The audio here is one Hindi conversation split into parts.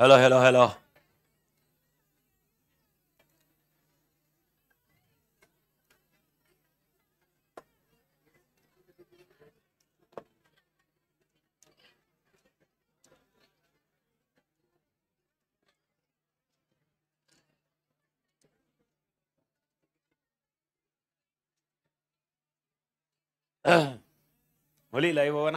Hello, hello, hello. ಹೋಲಿ ಲೈವ್ ಹೋಗೋಣ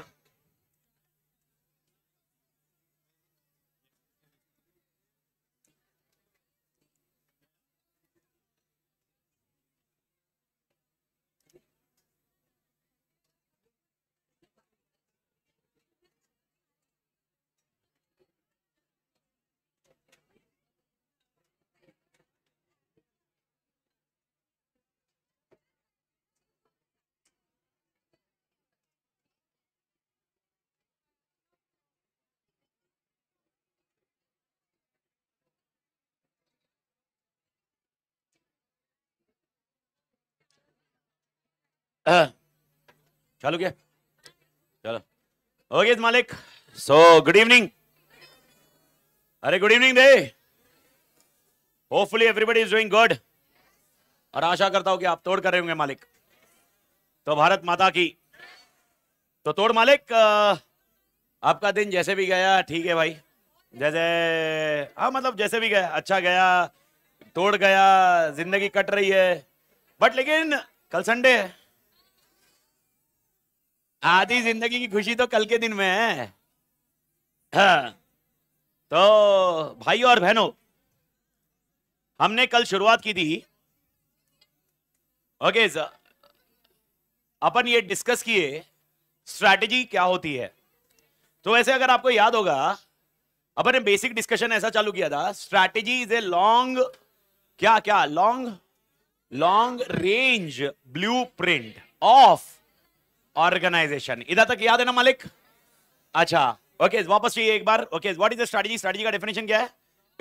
चालू क्या चलो ओके मालिक सो गुड इवनिंग अरे good evening they hopefully everybody is doing good और आशा करता हूं कि आप तोड़ कर रहे होंगे मालिक तो भारत माता की तो तोड़ मालिक आपका दिन जैसे भी गया ठीक है भाई जैसे हाँ मतलब जैसे भी गया अच्छा गया तोड़ गया जिंदगी कट रही है बट लेकिन कल संडे है आधी जिंदगी की खुशी तो कल के दिन में है हाँ। तो भाई और बहनों हमने कल शुरुआत की थी ओके अपन ये डिस्कस किए स्ट्रैटेजी क्या होती है तो वैसे अगर आपको याद होगा अपन ने बेसिक डिस्कशन ऐसा चालू किया था स्ट्रैटेजी इज ए लॉन्ग क्या क्या long long range blueprint of organisation इधर तक याद है ना मालिक अच्छा ओके okay, वापस चाहिए एक बार okay what is the strategy strategy का डेफिनेशन क्या है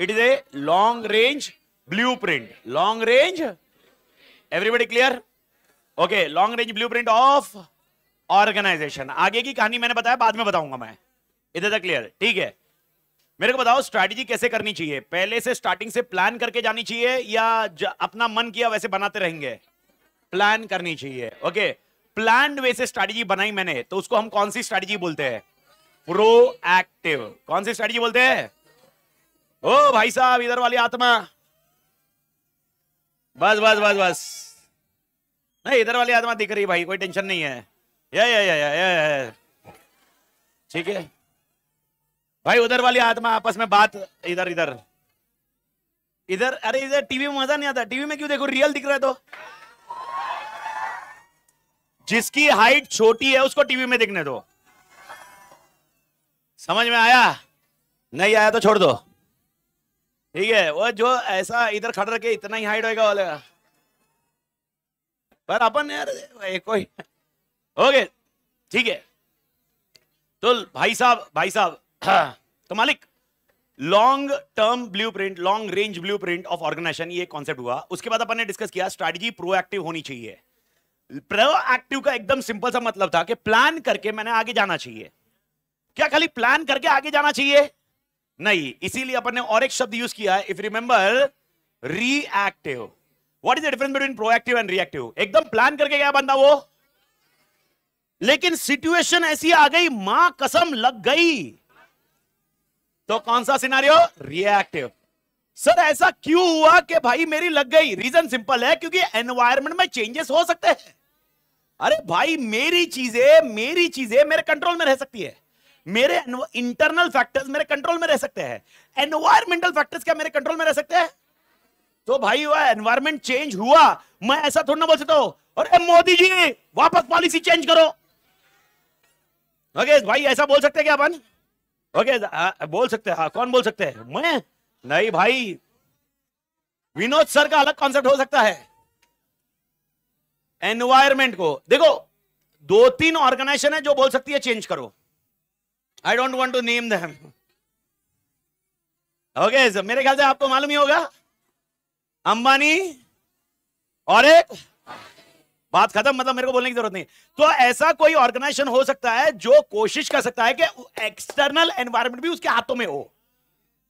it is a long range blueprint long range everybody clear okay long range blueprint of organisation आगे की कहानी मैंने बताया बाद में बताऊंगा मैं इधर तक क्लियर ठीक है मेरे को बताओ स्ट्रेटजी कैसे करनी चाहिए पहले से स्टार्टिंग से प्लान करके जानी चाहिए या अपना मन किया वैसे बनाते रहेंगे प्लान करनी चाहिए ओके okay. प्लान वे से स्ट्रेटेजी बनाई मैंने तो उसको हम कौन सी स्ट्रेटेजी बोलते हैं प्रो एक्टिव कौन सी स्ट्रेटेजी बोलते हैं ओ भाई साहब इधर वाली आत्मा बस बस बस बस नहीं इधर वाली आत्मा दिख रही भाई कोई टेंशन नहीं है या या या या या ठीक है भाई उधर वाली आत्मा आपस में बात इधर इधर इधर अरे इधर टीवी में मजा नहीं आता टीवी में क्यों देखो रियल दिख रहा है तो जिसकी हाइट छोटी है उसको टीवी में देखने दो समझ में आया नहीं आया तो छोड़ दो ठीक है वो जो ऐसा इधर खड़ा रखे इतना ही हाइट होगा वाले पर अपन यार एक कोई ओके ठीक है तो भाई साहब भाई साहब तो मालिक long term blueprint long range blueprint of organisation ये कॉन्सेप्ट हुआ उसके बाद अपन ने डिस्कस किया स्ट्रेटजी प्रोएक्टिव होनी चाहिए प्रोएक्टिव का एकदम सिंपल सा मतलब था कि प्लान करके मैंने आगे जाना चाहिए क्या खाली प्लान करके आगे जाना चाहिए नहीं इसीलिए अपन ने और एक शब्द यूज किया है if remember reactive what is the difference between proactive and reactive एकदम प्लान करके गया बंदा वो लेकिन सिचुएशन ऐसी आ गई मां कसम लग गई तो कौन सा सिनारियो रिएक्टिव सर ऐसा क्यों हुआ कि भाई मेरी लग गई रीजन सिंपल है क्योंकि एनवायरमेंट में चेंजेस हो सकते हैं अरे भाई मेरी चीजें मेरी चीजें मेरे कंट्रोल में रह सकती है मेरे इंटरनल फैक्टर्स मेरे कंट्रोल में रह सकते हैं एनवायरमेंटल फैक्टर्स क्या मेरे कंट्रोल में रह सकते हैं तो भाई हुआ एनवायरमेंट चेंज हुआ मैं ऐसा थोड़ा ना बोल सकता हूं अरे मोदी जी वापस पॉलिसी चेंज करो ओके भाई ऐसा बोल सकते क्या अपन ओके बोल सकते हैं हाँ, कौन बोल सकते हैं मैं नहीं भाई विनोद सर का अलग कॉन्सेप्ट हो सकता है एनवायरमेंट को देखो दो तीन ऑर्गेनाइजेशन है जो बोल सकती है चेंज करो I don't want to name दम ओके मेरे ख्याल से आपको मालूम ही होगा अंबानी और एक बात खत्म मतलब मेरे को बोलने की जरूरत नहीं तो ऐसा कोई ऑर्गेनाइजेशन हो सकता है जो कोशिश कर सकता है कि एक्सटर्नल एनवायरमेंट भी उसके हाथों में हो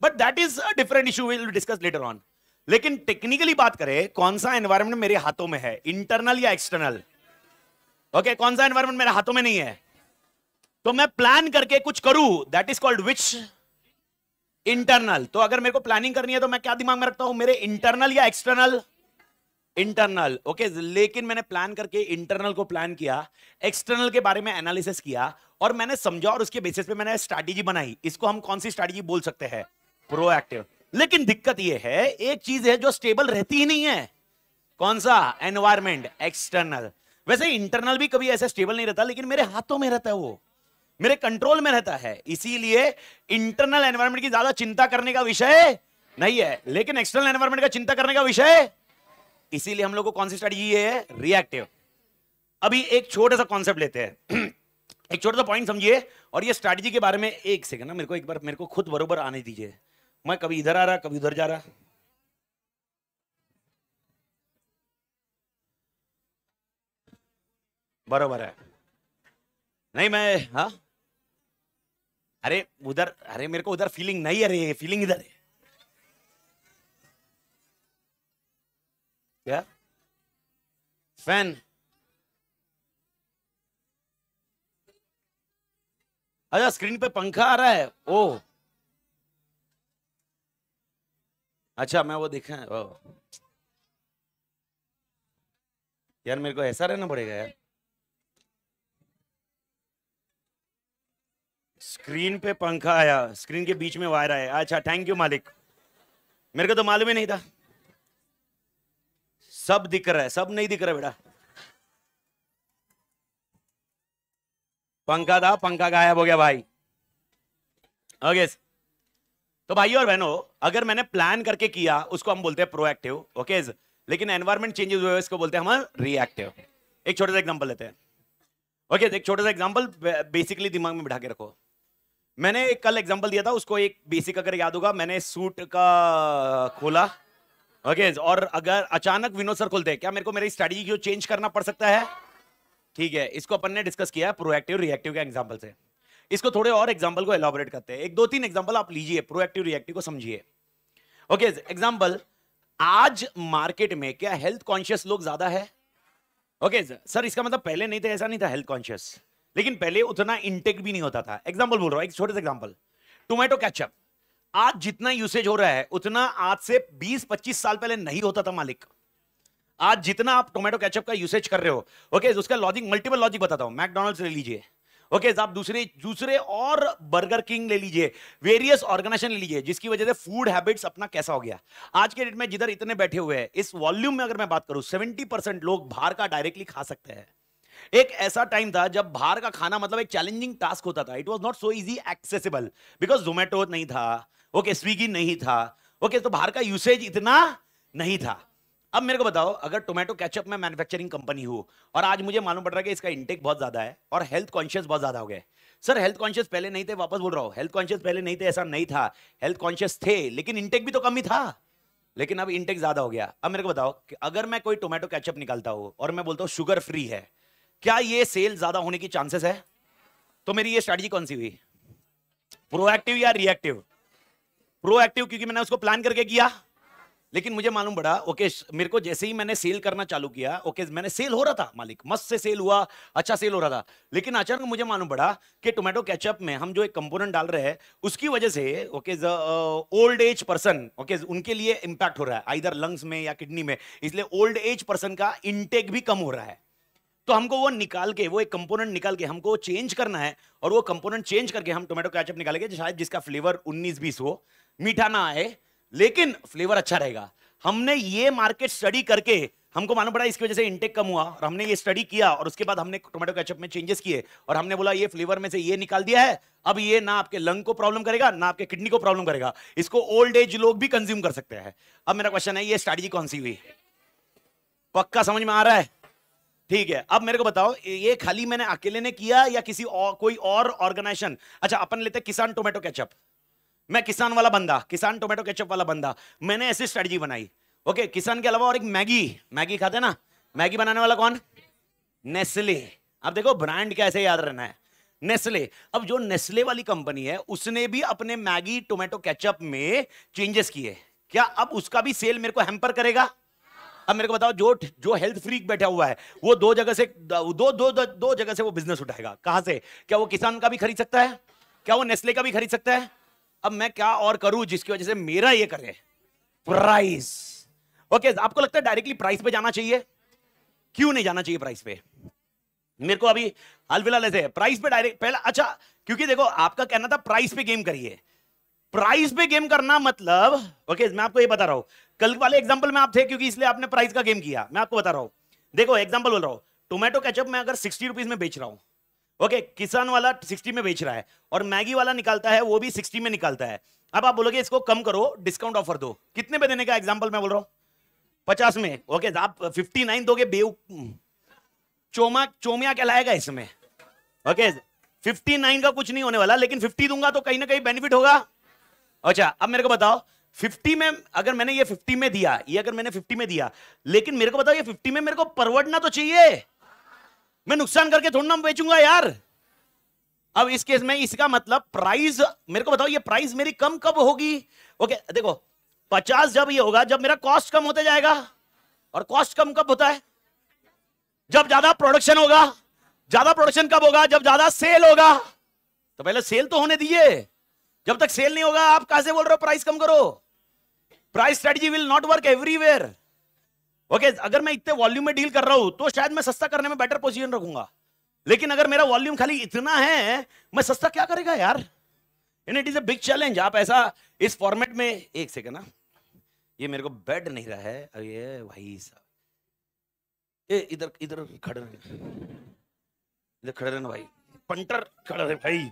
but that is a different issue will discuss later on लेकिन टेक्निकली बात करें कौन सा एनवायरमेंट मेरे हाथों में है इंटरनल या एक्सटर्नल ओके okay, कौन सा एनवायरमेंट मेरे हाथों में नहीं है तो मैं प्लान करके कुछ करूं that is called which internal तो अगर मेरे को प्लानिंग करनी है तो मैं क्या दिमाग में रखता हूं मेरे इंटरनल या एक्सटर्नल इंटरनल ओके okay, लेकिन मैंने प्लान करके इंटरनल को प्लान किया एक्सटर्नल के बारे में एनालिसिस किया और मैंने समझा और उसके बेसिस पे मैंने स्ट्रैटेजी बनाई इसको हम कौन सी स्ट्रैटेजी बोल सकते हैं प्रोएक्टिव लेकिन दिक्कत यह है एक चीज है जो स्टेबल रहती ही नहीं है कौन सा एनवायरमेंट एक्सटर्नल वैसे इंटरनल भी कभी ऐसे स्टेबल नहीं रहता लेकिन मेरे हाथों में रहता है वो मेरे कंट्रोल में रहता है इसीलिए इंटरनल एनवायरमेंट की ज्यादा चिंता करने का विषय नहीं है लेकिन एक्सटर्नल एनवायरमेंट का चिंता करने का विषय इसीलिए हम लोग को कौन सी स्टडी ये है रिएक्टिव अभी एक छोटा सा कॉन्सेप्ट लेते हैं एक छोटा सा पॉइंट समझिए और ये स्ट्रेटजी के बारे में एक सेकंड ना मेरे को एक बार मेरे को खुद बरोबर आने दीजिए मैं कभी इधर आ रहा कभी उधर जा रहा बराबर है नहीं मैं हा अरे उधर अरे मेरे को उधर फीलिंग नहीं है फीलिंग इधर है क्या फैन अच्छा स्क्रीन पे पंखा आ रहा है ओ अच्छा मैं वो देखा है यार मेरे को ऐसा रहना पड़ेगा यार स्क्रीन पे पंखा आया स्क्रीन के बीच में वायर आया अच्छा थैंक यू मालिक मेरे को तो मालूम ही नहीं था सब दिख रहा है सब नहीं दिख रहा बेटा पंखा था पंखा गायब हो गया भाई ओके तो भाई और बहनों अगर मैंने प्लान करके किया उसको हम बोलते हैं प्रोएक्टिव ओके लेकिन एनवायरमेंट चेंजेस हुए इसको बोलते हैं हम रिएक्टिव एक छोटा सा एग्जांपल लेते हैं ओके एक छोटा सा एग्जांपल बेसिकली दिमाग में बिठा के रखो मैंने एक कल एग्जांपल दिया था उसको एक बेसिक अगर याद होगा मैंने सूट का खोला ओके और अगर अचानक विनोद सर खोलते क्या मेरे को मेरी स्ट्रैटेजी को चेंज करना पड़ सकता है ठीक है इसको अपन ने डिस्कस किया प्रोएक्टिव रिएक्टिव के एग्जाम्पल से इसको थोड़े और एग्जाम्पल को एलोबरेट करते हैं एक दो तीन एग्जाम्पल आप लीजिए प्रोएक्टिव रिएक्टिव को समझिए ओके एग्जाम्पल आज मार्केट में क्या हेल्थ कॉन्शियस लोग ज्यादा है ओके okay, सर इसका मतलब पहले नहीं था ऐसा नहीं था हेल्थ कॉन्शियस लेकिन पहले उतना इंटेक भी नहीं होता था एग्जाम्पल बोल रहा हूँ एक छोटे से एग्जाम्पल टोमेटो कैचअप आज जितना यूसेज हो रहा है उतना आज से 20-25 साल पहले नहीं होता था मालिक आज जितना आप टोमेटो कैचअप का यूसेज कर रहे हो ओके okay, उसका लॉजिक मल्टीपल लॉजिक बताता हूं मैकडोनल्ड ले लीजिए ओके आप दूसरे दूसरे और बर्गर किंग ले लीजिए वेरियस ऑर्गेनाइजेशन ले लीजिए जिसकी वजह से फूड हैबिट्स अपना कैसा हो गया आज के डेट में जिधर इतने बैठे हुए हैं इस वॉल्यूम में अगर मैं बात करूं सेवेंटी परसेंट लोग बाहर का डायरेक्टली खा सकते हैं एक ऐसा टाइम था जब बाहर का खाना मतलब एक चैलेंजिंग टास्क होता था it was not so easy accessible because Zomato नहीं था ओके okay, स्विगी नहीं था ओके okay, तो बाहर का यूसेज इतना नहीं था अब मेरे को बताओ अगर टोमेटो कैचअप में मैन्युफैक्चरिंग कंपनी हो और आज मुझे मालूम पड़ रहा है कि इसका इंटेक बहुत ज्यादा है और हेल्थ कॉन्शियस बहुत ज्यादा हो गया सर हेल्थ कॉन्शियस पहले नहीं थे वापस बोल रहा हूँ हेल्थ कॉन्शियस पहले नहीं थे ऐसा नहीं था हेल्थ कॉन्शियस थे लेकिन इंटेक भी तो कम ही था लेकिन अब इंटेक ज्यादा हो गया अब मेरे को बताओ कि अगर मैं कोई टोमेटो कैचअप निकालता हूँ और मैं बोलता हूँ शुगर फ्री है क्या ये सेल ज्यादा होने की चांसेस है तो मेरी ये स्ट्रेटजी कौन सी हुई प्रोएक्टिव या रिएक्टिव प्रोएक्टिव क्योंकि मैंने उसको प्लान करके किया लेकिन मुझे मालूम बड़ा ओके मेरे को जैसे ही मैंने सेल करना चालू किया ओके मैंने सेल हो रहा था मालिक मस्त से सेल हुआ अच्छा सेल हो रहा था लेकिन अचानक मुझे मालूम बड़ा कि टोमेटो कैचअप में हम जो एक कंपोनेंट डाल रहे हैं उसकी वजह से okay old age person okay उनके लिए इम्पैक्ट हो रहा है आइधर लंग्स में या किडनी में इसलिए ओल्ड एज पर्सन का इनटेक भी कम हो रहा है तो हमको वो निकाल के वो एक कंपोनेंट निकाल के हमको चेंज करना है और वो कंपोनेंट चेंज करके हम टोमेटो कैचअप निकालेंगे शायद जिसका फ्लेवर 19 बीस हो मीठा ना आए लेकिन फ्लेवर अच्छा रहेगा हमने ये मार्केट स्टडी करके हमको मालूम पड़ा इसकी वजह से इंटेक कम हुआ और हमने ये स्टडी किया और उसके बाद हमने टोमेटो कैचअप में चेंजेस किए और हमने बोला ये फ्लेवर में से ये निकाल दिया है अब ये ना आपके लंग को प्रॉब्लम करेगा ना आपके किडनी को प्रॉब्लम करेगा इसको ओल्ड एज लोग भी कंज्यूम कर सकते हैं अब मेरा क्वेश्चन है ये स्ट्रैटेजी कौन सी हुई पक्का समझ में आ रहा है ठीक है अब मेरे को बताओ ये खाली मैंने अकेले ने किया या किसी और कोई और ऑर्गेनाइजेशन अच्छा अपन लेते किसान टोमेटो कैचअप मैं किसान वाला बंदा किसान टोमेटो केचप वाला बंदा मैंने ऐसी स्ट्रेटजी बनाई ओके किसान के अलावा और एक मैगी मैगी खाते ना मैगी बनाने वाला कौन नेस्ले अब देखो ब्रांड कैसे याद रहना है नेस्ले अब जो नेस्ले वाली कंपनी है उसने भी अपने मैगी टोमेटो केचप में चेंजेस किए क्या अब उसका भी सेल मेरे को हेम्पर करेगा अब मेरे को बताओ जो जो हेल्थ फ्रीक बैठा हुआ है वो दो जगह से दो दो दो, दो जगह से वो बिजनेस उठाएगा कहां से क्या वो किसान का भी खरीद सकता है क्या वो नेस्ले का भी खरीद सकता है अब मैं क्या और करूं जिसकी वजह से मेरा ये करे प्राइस ओके okay, आपको लगता है डायरेक्टली प्राइस पे जाना चाहिए क्यों नहीं जाना चाहिए प्राइस पे मेरे को अभी हाल फिलहाल ऐसे प्राइस पे डायरेक्ट पहला अच्छा क्योंकि देखो आपका कहना था प्राइस पे गेम करिए प्राइस पे गेम करना मतलब ओके okay, मैं आपको ये बता रहा हूं कल वाले एग्जांपल में आप थे क्योंकि इसलिए आपने प्राइस का गेम किया मैं आपको बता रहा हूं देखो एग्जाम्पल बोल रहा हूं टोमेटो कैचअप में अगर सिक्सटी रुपीज में बेच रहा हूं ओके किसान वाला सिक्सटी में बेच रहा है और मैगी वाला निकालता है वो भी सिक्सटी में निकालता है अब आप बोलोगे इसको कम करो डिस्काउंट ऑफर दो कितने पे देने का एग्जाम्पल मैं बोल रहा हूँ पचास में ओके आप फिफ्टी नाइन दोगे बेउ हम्म। चोमा चोमिया कहलाएगा इसमें ओके फिफ्टी नाइन का कुछ नहीं होने वाला लेकिन फिफ्टी दूंगा तो कहीं ना कहीं बेनिफिट होगा अच्छा अब मेरे को बताओ फिफ्टी में अगर मैंने ये फिफ्टी में दिया ये अगर मैंने फिफ्टी में दिया लेकिन मेरे को बताओ ये फिफ्टी में मेरे को परवटना तो चाहिए मैं नुकसान करके थोड़ा ना बेचूंगा यार अब इस केस में इसका मतलब प्राइस मेरे को बताओ ये प्राइस मेरी कम कब होगी ओके देखो पचास जब ये होगा जब मेरा कॉस्ट कम होता जाएगा और कॉस्ट कम कब होता है जब ज्यादा प्रोडक्शन होगा ज्यादा प्रोडक्शन कब होगा जब ज्यादा सेल होगा तो पहले सेल तो होने दीजिए जब तक सेल नहीं होगा आप कहा से बोल रहे हो प्राइस कम करो price strategy will not work everywhere okay okay, अगर मैं इतने वॉल्यूम में डील कर रहा हूं तो शायद मैं सस्ता करने में बेटर पोजीशन रखूंगा लेकिन अगर मेरा वॉल्यूम खाली इतना है मैं सस्ता क्या करेगा यार it is a big challenge आप ऐसा इस फॉर्मेट में एक सेकेंड ना हाँ। ये मेरे को बैठ नहीं रहा है अरे भाई साहब ए इधर इधर खड़े रहना इधर खड़े भाई पंटर खड़े रहे भाई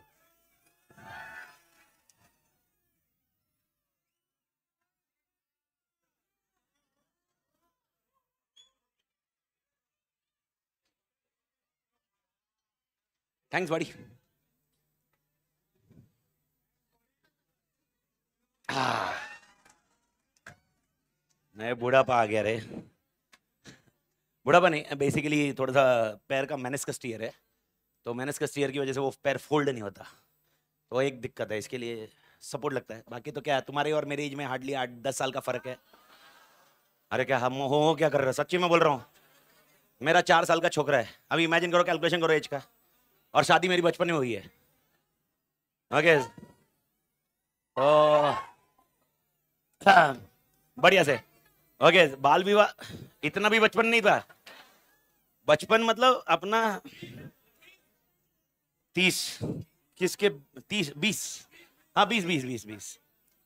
थैंक्स बड़ी नया बूढ़ापा आ गया रे बुढ़ापा नहीं बेसिकली थोड़ा सा पैर का मेनिस्कस टीयर है तो मेनिस्कस स्टीयर की वजह से वो पैर फोल्ड नहीं होता तो एक दिक्कत है इसके लिए सपोर्ट लगता है बाकी तो क्या है तुम्हारे और मेरे एज में हार्डली आठ दस साल का फर्क है अरे क्या हम हो, हो क्या कर रहे हो सच्ची में बोल रहा हूँ मेरा चार साल का छोकरा है अभी इमेजिन करो कैलकुलेशन करो एज का और शादी मेरी बचपन में हुई है ओके तो बढ़िया से ओके बाल विवाह इतना भी बचपन नहीं था बचपन मतलब अपना तीस किसके तीस बीस हाँ बीस बीस बीस बीस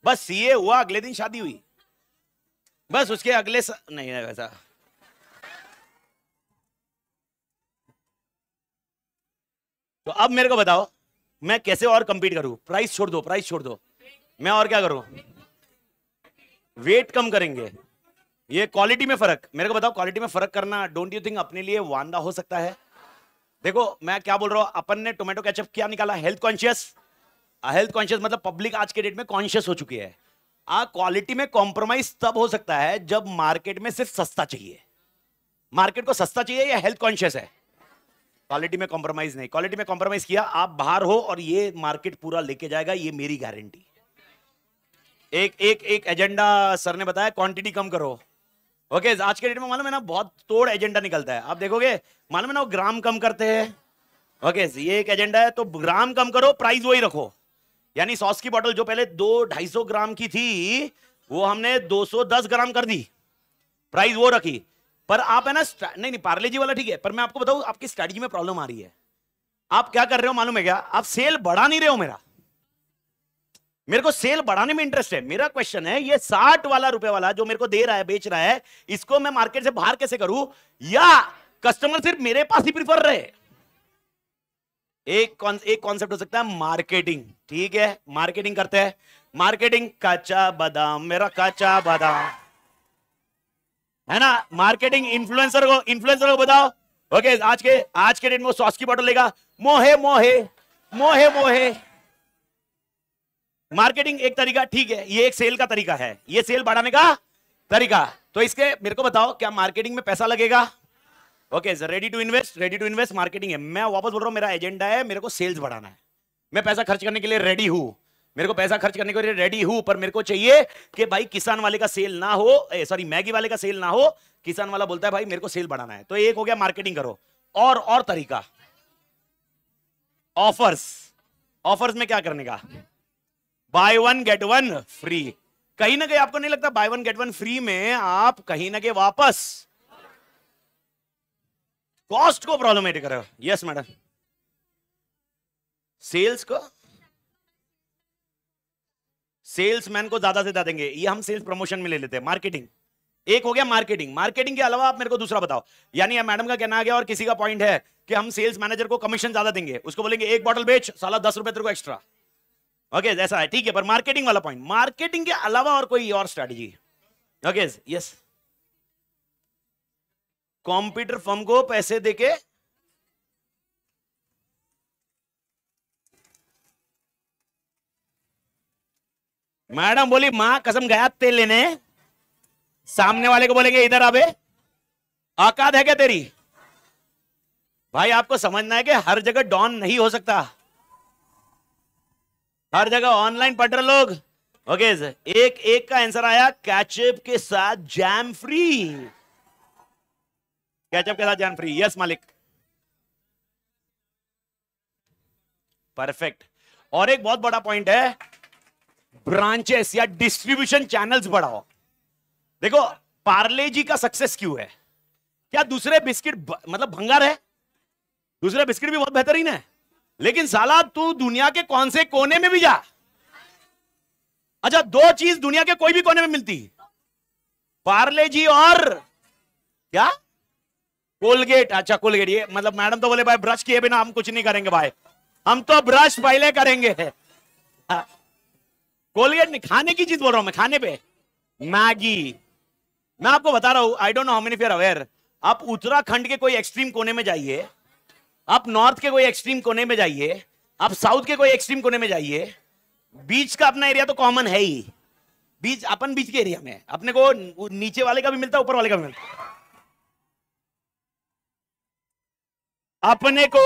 बस ये हुआ अगले दिन शादी हुई बस उसके अगले सा... नहीं ऐसा तो अब मेरे को बताओ मैं कैसे और कंपीट करूं प्राइस छोड़ दो प्राइस छोड़ दो मैं और क्या करूं वेट कम करेंगे ये क्वालिटी में फर्क मेरे को बताओ क्वालिटी में फर्क करना डोंट यू थिंक अपने लिए वांदा हो सकता है देखो मैं क्या बोल रहा हूं अपन ने टोमेटो कैचअप क्या निकाला हेल्थ कॉन्शियस हेल्थ कॉन्शियस मतलब पब्लिक आज के डेट में कॉन्शियस हो चुकी है आ क्वालिटी में कॉम्प्रोमाइज तब हो सकता है जब मार्केट में सिर्फ सस्ता चाहिए मार्केट को सस्ता चाहिए या हेल्थ कॉन्शियस है क्वालिटी में कॉम्प्रोमाइज नहीं क्वालिटी में कॉम्प्रोमाइज किया आप बाहर हो और ये मार्केट पूरा लेके जाएगा ये मेरी गारंटी एक एक एक एजेंडा सर ने बताया क्वांटिटी कम करो ओके okay, आज के डेट में मालूम है ना बहुत तोड़ एजेंडा निकलता है आप देखोगे मालूम है ना वो ग्राम कम करते हैं ओके okay, ये एक एजेंडा है तो ग्राम कम करो प्राइस वही रखो यानी सॉस की बोतल जो पहले दो ढाई ग्राम की थी वो हमने 210 ग्राम कर दी प्राइस वो रखी पर आप है ना नहीं नहीं पार्ले जी वाला ठीक है पर मैं आपको बताऊं आपकी स्ट्रैटेजी में प्रॉब्लम आ रही है आप क्या कर रहे हो मालूम है क्या आप सेल बढ़ा नहीं रहे हो मेरा मेरे को सेल बढ़ाने में इंटरेस्ट है मेरा क्वेश्चन है ये साठ वाला रुपए वाला जो मेरे को दे रहा है बेच रहा है इसको मैं मार्केट से बाहर कैसे करूं या कस्टमर सिर्फ मेरे पास ही प्रिफर रहे एक कौन, एक कॉन्सेप्ट हो सकता है मार्केटिंग ठीक है मार्केटिंग करते हैं मार्केटिंग काचा बादाम मेरा काचा बादाम है ना मार्केटिंग इन्फ्लुएंसर को इन्फ्लुएंसर को बताओ ओके आज के आज के डेट में सॉस की बॉटल लेगा मोहे मोहे मोहे मोहे मार्केटिंग एक तरीका ठीक है ये एक सेल का तरीका है ये सेल बढ़ाने का तरीका तो इसके मेरे को बताओ क्या मार्केटिंग में पैसा लगेगा okay ready to invest ready to invest marketing है मैं वापस बोल रहा हूँ मेरा एजेंडा है मेरे को सेल्स बढ़ाना है मैं पैसा खर्च करने के लिए रेडी हूँ मेरे को पैसा खर्च करने के लिए रेडी हूं पर मेरे को चाहिए कि भाई किसान वाले का सेल ना हो सॉरी मैगी वाले का सेल ना हो किसान वाला बोलता है भाई मेरे को सेल बढ़ाना है तो एक हो गया मार्केटिंग करो और और तरीका ऑफर्स ऑफर्स में क्या करने का buy one get one free कहीं ना कहीं आपको नहीं लगता buy one get one free में आप कहीं ना कहीं वापस कॉस्ट को प्रॉब्लम एड करो यस मैडम सेल्स को सेल्समैन को ज्यादा से ज्यादा देंगे ये हम सेल्स प्रमोशन में ले लेते हैं मार्केटिंग एक हो गया मार्केटिंग मार्केटिंग के अलावा आप मेरे को दूसरा बताओ यानी मैडम का कहना आ गया और किसी का पॉइंट है कि हम सेल्स मैनेजर को कमीशन ज्यादा देंगे उसको बोलेंगे एक बॉटल बेच साला दस रुपए तेरे को एक्स्ट्रा ओके ऐसा है ठीक है पर मार्केटिंग वाला पॉइंट मार्केटिंग के अलावा और कोई और strategy okay yes computer firm को पैसे देके मैडम बोली माँ कसम गया तेल लेने सामने वाले को बोलेंगे इधर आबे औकात है क्या तेरी भाई आपको समझना है कि हर जगह डॉन नहीं हो सकता हर जगह ऑनलाइन पढ़ रहे लोग ओके एक एक का आंसर आया कैचअप के साथ जैम फ्री कैचअप के साथ जैम फ्री यस मालिक परफेक्ट और एक बहुत बड़ा पॉइंट है ब्रांचेस या डिस्ट्रीब्यूशन चैनल्स बढ़ाओ देखो पार्ले जी का सक्सेस क्यों है क्या दूसरे बिस्किट मतलब भंगार है दूसरे बिस्किट भी बहुत बेहतरीन है लेकिन साला तू दुनिया के कौन से कोने में भी जा अच्छा दो चीज दुनिया के कोई भी कोने में मिलती पार्ले जी और क्या कोलगेट अच्छा कोलगेट ये मतलब मैडम तो बोले भाई ब्रश किए बिना हम कुछ नहीं करेंगे भाई हम तो ब्रश पहले करेंगे हाँ। कोलगेट नहीं खाने की चीज बोल रहा हूं मैं खाने पे मैगी मैं आपको बता रहा हूं I don't know how many aware आप उत्तराखंड के कोई एक्सट्रीम कोने में जाइए आप नॉर्थ के कोई एक्सट्रीम कोने में जाइए आप साउथ के कोई एक्सट्रीम कोने में जाइए बीच का अपना एरिया तो कॉमन है ही बीच अपन बीच के एरिया में अपने को नीचे वाले का भी मिलता है ऊपर वाले का भी मिलता अपने को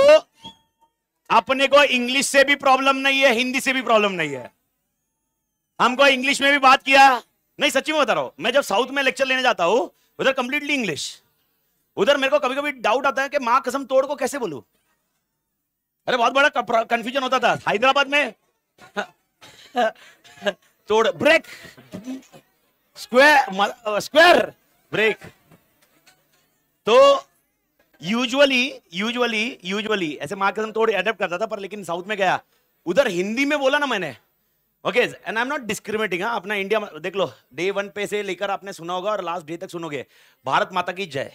अपने को इंग्लिश से भी प्रॉब्लम नहीं है हिंदी से भी प्रॉब्लम नहीं है हमको इंग्लिश में भी बात किया नहीं सच्ची में बता रहा हूं मैं जब साउथ में लेक्चर लेने जाता हूँ उधर कंप्लीटली इंग्लिश उधर मेरे को कभी कभी डाउट आता है कि माँ कसम तोड़ को कैसे बोलू अरे बहुत बड़ा कंफ्यूजन होता था हैदराबाद में तोड़ ब्रेक स्क्वायर स्क्वायर ब्रेक तो यूजुअली यूजुअली यूजुअली ऐसे माँ कसम तोड़ एडेप्ट करता था पर लेकिन साउथ में गया उधर हिंदी में बोला ना मैंने okay and I am not discriminating हाँ अपना इंडिया देख लो डे वन पे से लेकर आपने सुना होगा और लास्ट डे तक सुनोगे भारत माता की जय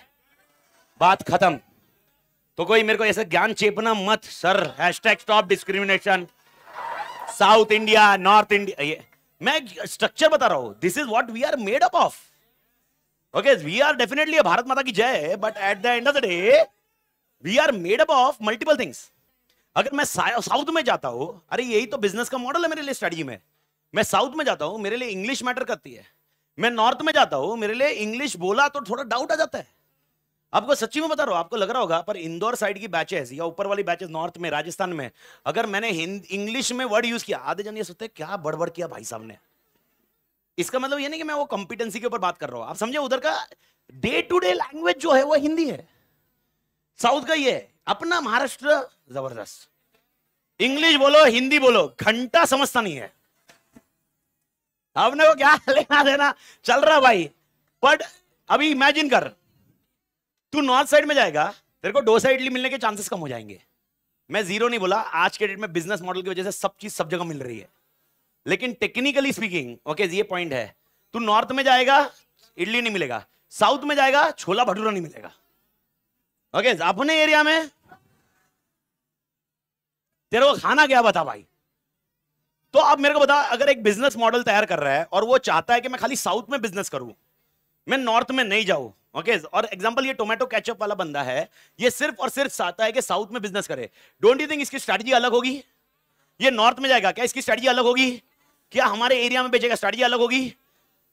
बात खत्म तो कोई मेरे को ऐसा ज्ञान चेपना मत sir hashtag stop discrimination South India North India ये मैं स्ट्रक्चर बता रहा हूं this is what we are made up of okay we are definitely Bharat माता की जय but at the end of the day we are made up of multiple things अगर मैं साउथ में जाता हूँ अरे यही तो बिजनेस का मॉडल है मेरे लिए स्टडी में मैं साउथ में जाता हूँ मेरे लिए इंग्लिश मैटर करती है मैं नॉर्थ में जाता हूँ मेरे लिए इंग्लिश बोला तो थोड़ा डाउट आ जाता है आपको सच्ची में बता रहा हूँ आपको लग रहा होगा पर इंदौर साइड की बैचेस या ऊपर वाली बैचेस नॉर्थ में राजस्थान में अगर मैंने इंग्लिश में वर्ड यूज किया आधे जन ये सोचते क्या बड़बड़ किया भाई साहब ने इसका मतलब ये नहीं कि मैं वो कॉम्पिटेंसी के ऊपर बात कर रहा हूँ आप समझे उधर का डे टू डे लैंग्वेज जो है वो हिंदी है साउथ का ये है अपना महाराष्ट्र जबरदस्त इंग्लिश बोलो हिंदी बोलो घंटा समझता नहीं है अपने को क्या लेना देना चल रहा भाई बट अभी इमेजिन कर तू नॉर्थ साइड में जाएगा तेरे को डोसा इडली मिलने के चांसेस कम हो जाएंगे मैं जीरो नहीं बोला आज के डेट में बिजनेस मॉडल की वजह से सब चीज सब जगह मिल रही है लेकिन टेक्निकली स्पीकिंग ओके ये पॉइंट है तू नॉर्थ में जाएगा इडली नहीं मिलेगा साउथ में जाएगा छोला भटूरा नहीं मिलेगा ओके अपने एरिया में तेरे को खाना क्या बता भाई तो आप मेरे को बता अगर एक बिजनेस मॉडल तैयार कर रहा है और वो चाहता है कि मैं खाली साउथ में बिजनेस करूं मैं नॉर्थ में नहीं जाऊं ओके okay, और एग्जांपल ये टोमेटो कैचअप वाला बंदा है ये सिर्फ और सिर्फ चाहता है कि साउथ में बिजनेस करे डोंट यू थिंक इसकी स्ट्रेटजी अलग होगी ये नॉर्थ में जाएगा क्या इसकी स्ट्रेटजी अलग होगी क्या हमारे एरिया में बेचेगा स्ट्रेटजी अलग होगी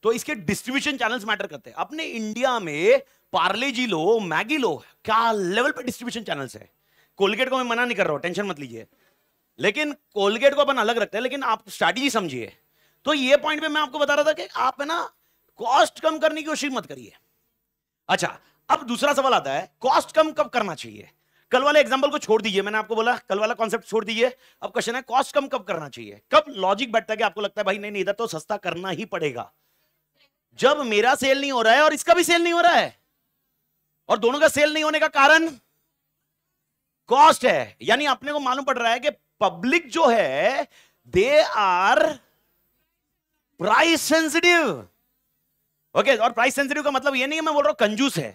तो इसके डिस्ट्रीब्यूशन चैनल्स मैटर करते हैं अपने इंडिया में पार्ले जी लो मैगी लो क्या लेवल पे डिस्ट्रीब्यूशन चैनल्स है कोलगेट को मैं मना नहीं कर रहा हूं टेंशन मत लीजिए लेकिन कोलगेट को अपन अलग रखते हैं लेकिन आप स्ट्रैटेजी समझिए तो ये पॉइंट पे मैं आपको बता रहा था कि आप है ना कॉस्ट कम करने की कोशिश मत करिए अच्छा अब दूसरा सवाल आता है कॉस्ट कम कब करना चाहिए कल वाले एग्जाम्पल को छोड़ दीजिए मैंने आपको बोला कल वाला कॉन्सेप्ट छोड़ दीजिए अब क्वेश्चन है कॉस्ट कम कब करना चाहिए कब लॉजिक बैठता है कि आपको लगता है भाई नहीं नहीं इधर तो सस्ता करना ही पड़ेगा जब मेरा सेल नहीं हो रहा है और इसका भी सेल नहीं हो रहा है और दोनों का सेल नहीं होने का कारण कॉस्ट है यानी अपने को मालूम पड़ रहा है कि पब्लिक जो है they are price sensitive okay और प्राइस सेंसिटिव का मतलब ये नहीं है मैं बोल रहा हूं कंजूस है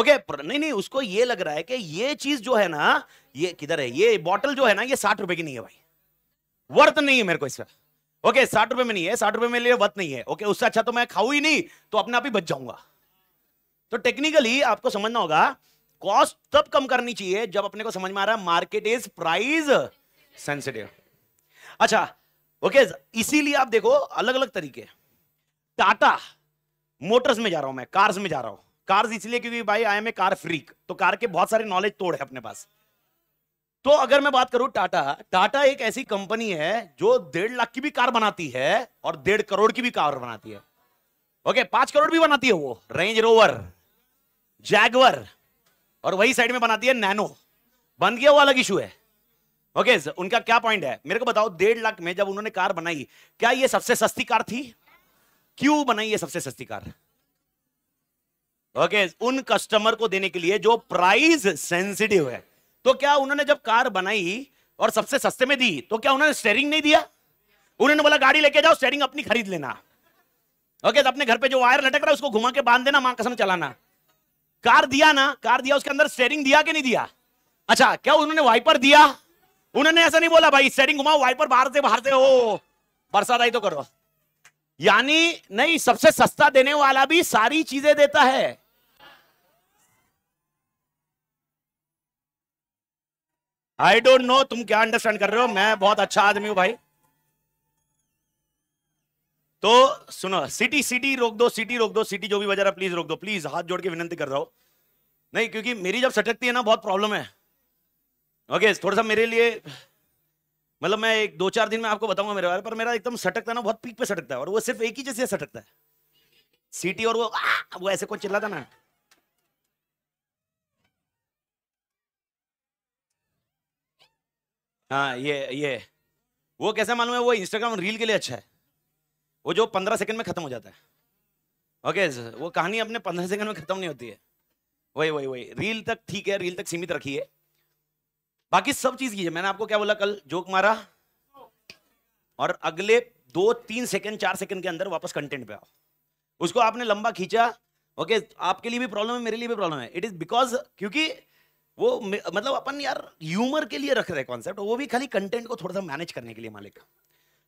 ओके okay, नहीं नहीं उसको ये लग रहा है कि ये चीज जो है ना ये किधर है ये बॉटल जो है ना ये साठ रुपए की नहीं है भाई वर्थ नहीं है मेरे को इसका ओके साठ रुपए में नहीं है साठ रुपए में लिए वर्थ नहीं है ओके okay, उससे अच्छा तो मैं खाऊ ही नहीं तो अपने आप ही बच जाऊंगा तो टेक्निकली आपको समझना होगा कॉस्ट तब कम करनी चाहिए जब अपने को समझ में आ रहा है मार्केट इज प्राइज सेंसिटिव अच्छा ओके इसीलिए आप देखो अलग अलग तरीके टाटा मोटर्स में जा रहा हूं मैं कार्स में जा रहा हूं कार्स इसलिए क्योंकि भाई I am a car freak तो कार के बहुत सारे नॉलेज तोड़ है अपने पास तो अगर मैं बात करूं टाटा टाटा एक ऐसी कंपनी है जो डेढ़ लाख की भी कार बनाती है और डेढ़ करोड़ की भी कार बनाती है ओके पांच करोड़ भी बनाती है वो रेंज रोवर जैगवर और वही साइड में बनाती है नैनो बन गया वो अलग इशू है ओके okay, उनका क्या पॉइंट है मेरे को बताओ डेढ़ लाख में जब उन्होंने कार बनाई क्या ये सबसे सस्ती कार थी क्यों बनाई ये सबसे सस्ती कार ओके okay, उन कस्टमर को देने के लिए जो प्राइस सेंसिटिव है तो क्या उन्होंने जब कार बनाई और सबसे सस्ते में दी तो क्या उन्होंने स्टेयरिंग नहीं दिया उन्होंने बोला गाड़ी लेके जाओ स्टेयरिंग अपनी खरीद लेना ओके okay, तो अपने घर पे जो वायर लटक रहा है उसको घुमा के बांध देना मां कसम चलाना कार दिया ना कार दिया उसके अंदर स्टेरिंग दिया कि नहीं दिया अच्छा क्या उन्होंने वाइपर दिया उन्होंने ऐसा नहीं बोला भाई स्टेरिंग घुमाओ वाइपर बाहर से बाहर से हो बरसात आई तो करो यानी नहीं सबसे सस्ता देने वाला भी सारी चीजें देता है आई डोंट नो तुम क्या अंडरस्टैंड कर रहे हो मैं बहुत अच्छा आदमी हूं भाई तो सुनो सिटी सिटी रोक दो सिटी रोक दो सिटी जो भी बजा रहा प्लीज रोक दो प्लीज हाथ जोड़ के विनंती कर रहा हूं नहीं क्योंकि मेरी जब सटकती है ना बहुत प्रॉब्लम है ओके थोड़ा सा मेरे लिए मतलब मैं एक दो चार दिन में आपको बताऊंगा मेरे बारे पर मेरा एकदम सटकता है ना बहुत पीक पे सटकता है और वो सिर्फ एक ही जैसे सटकता है सिटी और वो आ, वो ऐसे कोई चिल्लाता ना हाँ ये ये वो कैसा मालूम है वो इंस्टाग्राम रील के लिए अच्छा है वो जो पंद्रह सेकंड में खत्म हो जाता है ओके okay, वो कहानी अपने पंद्रह सेकंड में खत्म नहीं होती है वही वही वही रील तक ठीक है रील तक सीमित रखिए बाकी सब चीज कीजिए मैंने आपको क्या बोला कल जोक मारा और अगले दो तीन सेकंड चार सेकंड के अंदर वापस कंटेंट पे आओ उसको आपने लंबा खींचा ओके okay, आपके लिए भी प्रॉब्लम है मेरे लिए भी प्रॉब्लम है इट इज बिकॉज क्योंकि वो मतलब अपन यार ह्यूमर के लिए रख रहे कॉन्सेप्ट वो भी खाली कंटेंट को थोड़ा सा मैनेज करने के लिए मालिक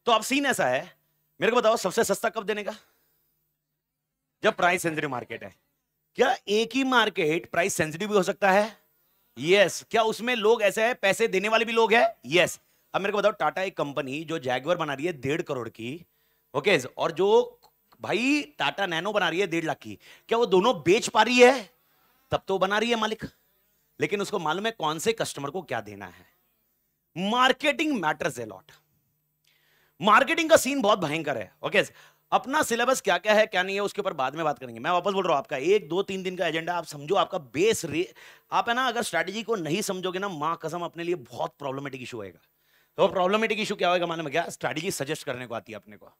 तो अब सीन ऐसा है मेरे को बताओ सबसे सस्ता कब देने का जब प्राइस सेंसिटिव मार्केट है क्या एक ही मार्केट प्राइस सेंसिटिव भी हो सकता है यस yes. क्या उसमें लोग ऐसे हैं पैसे देने वाले भी लोग हैं यस yes. अब मेरे को बताओ टाटा एक कंपनी जो जैगवर बना रही है डेढ़ करोड़ की ओके okay, और जो भाई टाटा नैनो बना रही है डेढ़ लाख की क्या वो दोनों बेच पा रही है तब तो बना रही है मालिक लेकिन उसको मालूम है कौन से कस्टमर को क्या देना है marketing matters a lot marketing का सीन बहुत भयंकर है ओके अपना सिलेबस क्या क्या है क्या नहीं है उसके ऊपर बाद में बात करेंगे मैं वापस बोल रहा हूँ आपका एक दो तीन दिन का एजेंडा आप समझो आपका बेस रे आप है ना अगर स्ट्रैटेजी को नहीं समझोगे ना माँ कसम अपने लिए बहुत प्रॉब्लमेटिक इशू होगा तो प्रॉब्लमेटिक इशू क्या होगा माने में क्या स्ट्रैटेजी सजेस्ट करने को आती है अपने को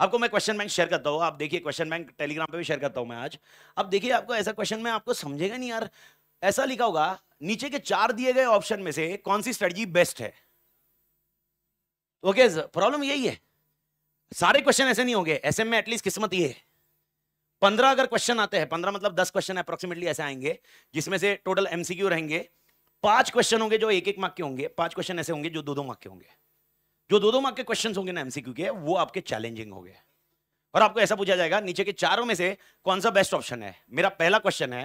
आपको मैं क्वेश्चन बैंक शेयर करता हूँ आप देखिए क्वेश्चन बैंक टेलीग्राम पर भी शेयर करता हूँ मैं आज अब देखिए आपको ऐसा क्वेश्चन में आपको समझेगा नहीं यार ऐसा लिखा होगा नीचे के चार दिए गए ऑप्शन में से कौन सी स्ट्रेटेजी बेस्ट है ओके प्रॉब्लम यही है सारे क्वेश्चन ऐसे नहीं होंगे ऐसे में एटलीस्ट किस्मत ये है पंद्रह अगर क्वेश्चन आते हैं पंद्रह मतलब दस क्वेश्चन अप्रोक्सीमेटली ऐसे आएंगे जिसमें से टोटल एमसीक्यू रहेंगे पांच क्वेश्चन होंगे जो एक एक मार्क के होंगे पांच क्वेश्चन ऐसे होंगे जो दो दो मार्क के होंगे जो दो दो मार्क के क्वेश्चन होंगे ना एमसीक्यू के वो आपके चैलेंजिंग होंगे और आपको ऐसा पूछा जाएगा नीचे के चारों में से कौन सा बेस्ट ऑप्शन है मेरा पहला क्वेश्चन है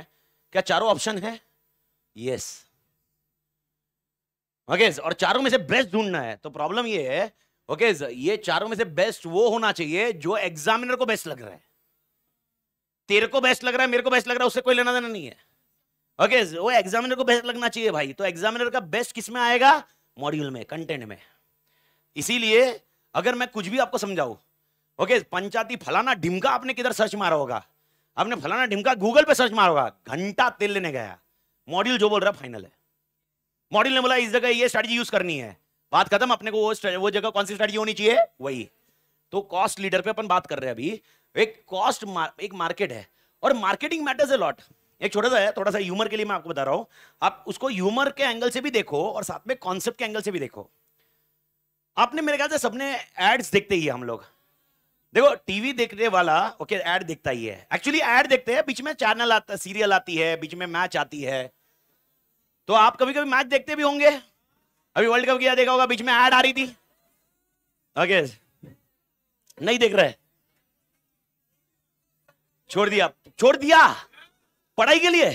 क्या चारों ऑप्शन है यस yes. ओके okay, और चारों में से बेस्ट ढूंढना है तो प्रॉब्लम ये है ओके okay, ये चारों में से बेस्ट वो होना चाहिए जो एग्जामिनर को बेस्ट लग रहा है तेरे को बेस्ट लग रहा है मेरे को बेस्ट लग रहा है उससे कोई लेना देना नहीं है ओके okay, वो एग्जामिनर को बेस्ट लगना चाहिए भाई तो एग्जामिनर का बेस्ट किस में आएगा मॉड्यूल में कंटेंट में इसीलिए अगर मैं कुछ भी आपको समझाऊ ओके पंचायती फलाना ढिमका आपने किधर सर्च मारा होगा आपने फलाना ढिमका गूगल पे सर्च मारा होगा घंटा तेल लेने गया मॉड्यूल जो बोल रहा फाइनल है मॉडल ने बोला इस जगह ये स्ट्रेटजी यूज करनी है बात खत्म अपने को वो वो जगह कौन सी स्ट्रेटजी होनी चाहिए वही तो कॉस्ट लीडर पे अपन बात कर रहे हैं अभी एक कॉस्ट एक मार्केट है और मार्केटिंग मैटर्स ए लॉट एक छोटा सा है थोड़ा सा ह्यूमर के लिए मैं आपको बता रहा हूं आप उसको ह्यूमर के एंगल से भी देखो और साथ में कॉन्सेप्ट के एंगल से भी देखो आपने मेरे ख्याल से सबने एड्स देखते ही हम लोग देखो टीवी देखने वाला ओके एड देखता ही है एक्चुअली एड देखते हैं बीच में चैनल आता सीरियल आती है बीच में मैच आती है तो आप कभी कभी मैच देखते भी होंगे अभी वर्ल्ड कप किया देखा होगा बीच में एड आ रही थी ओके नहीं देख रहे छोड़ दिया छोड़ दिया पढ़ाई के लिए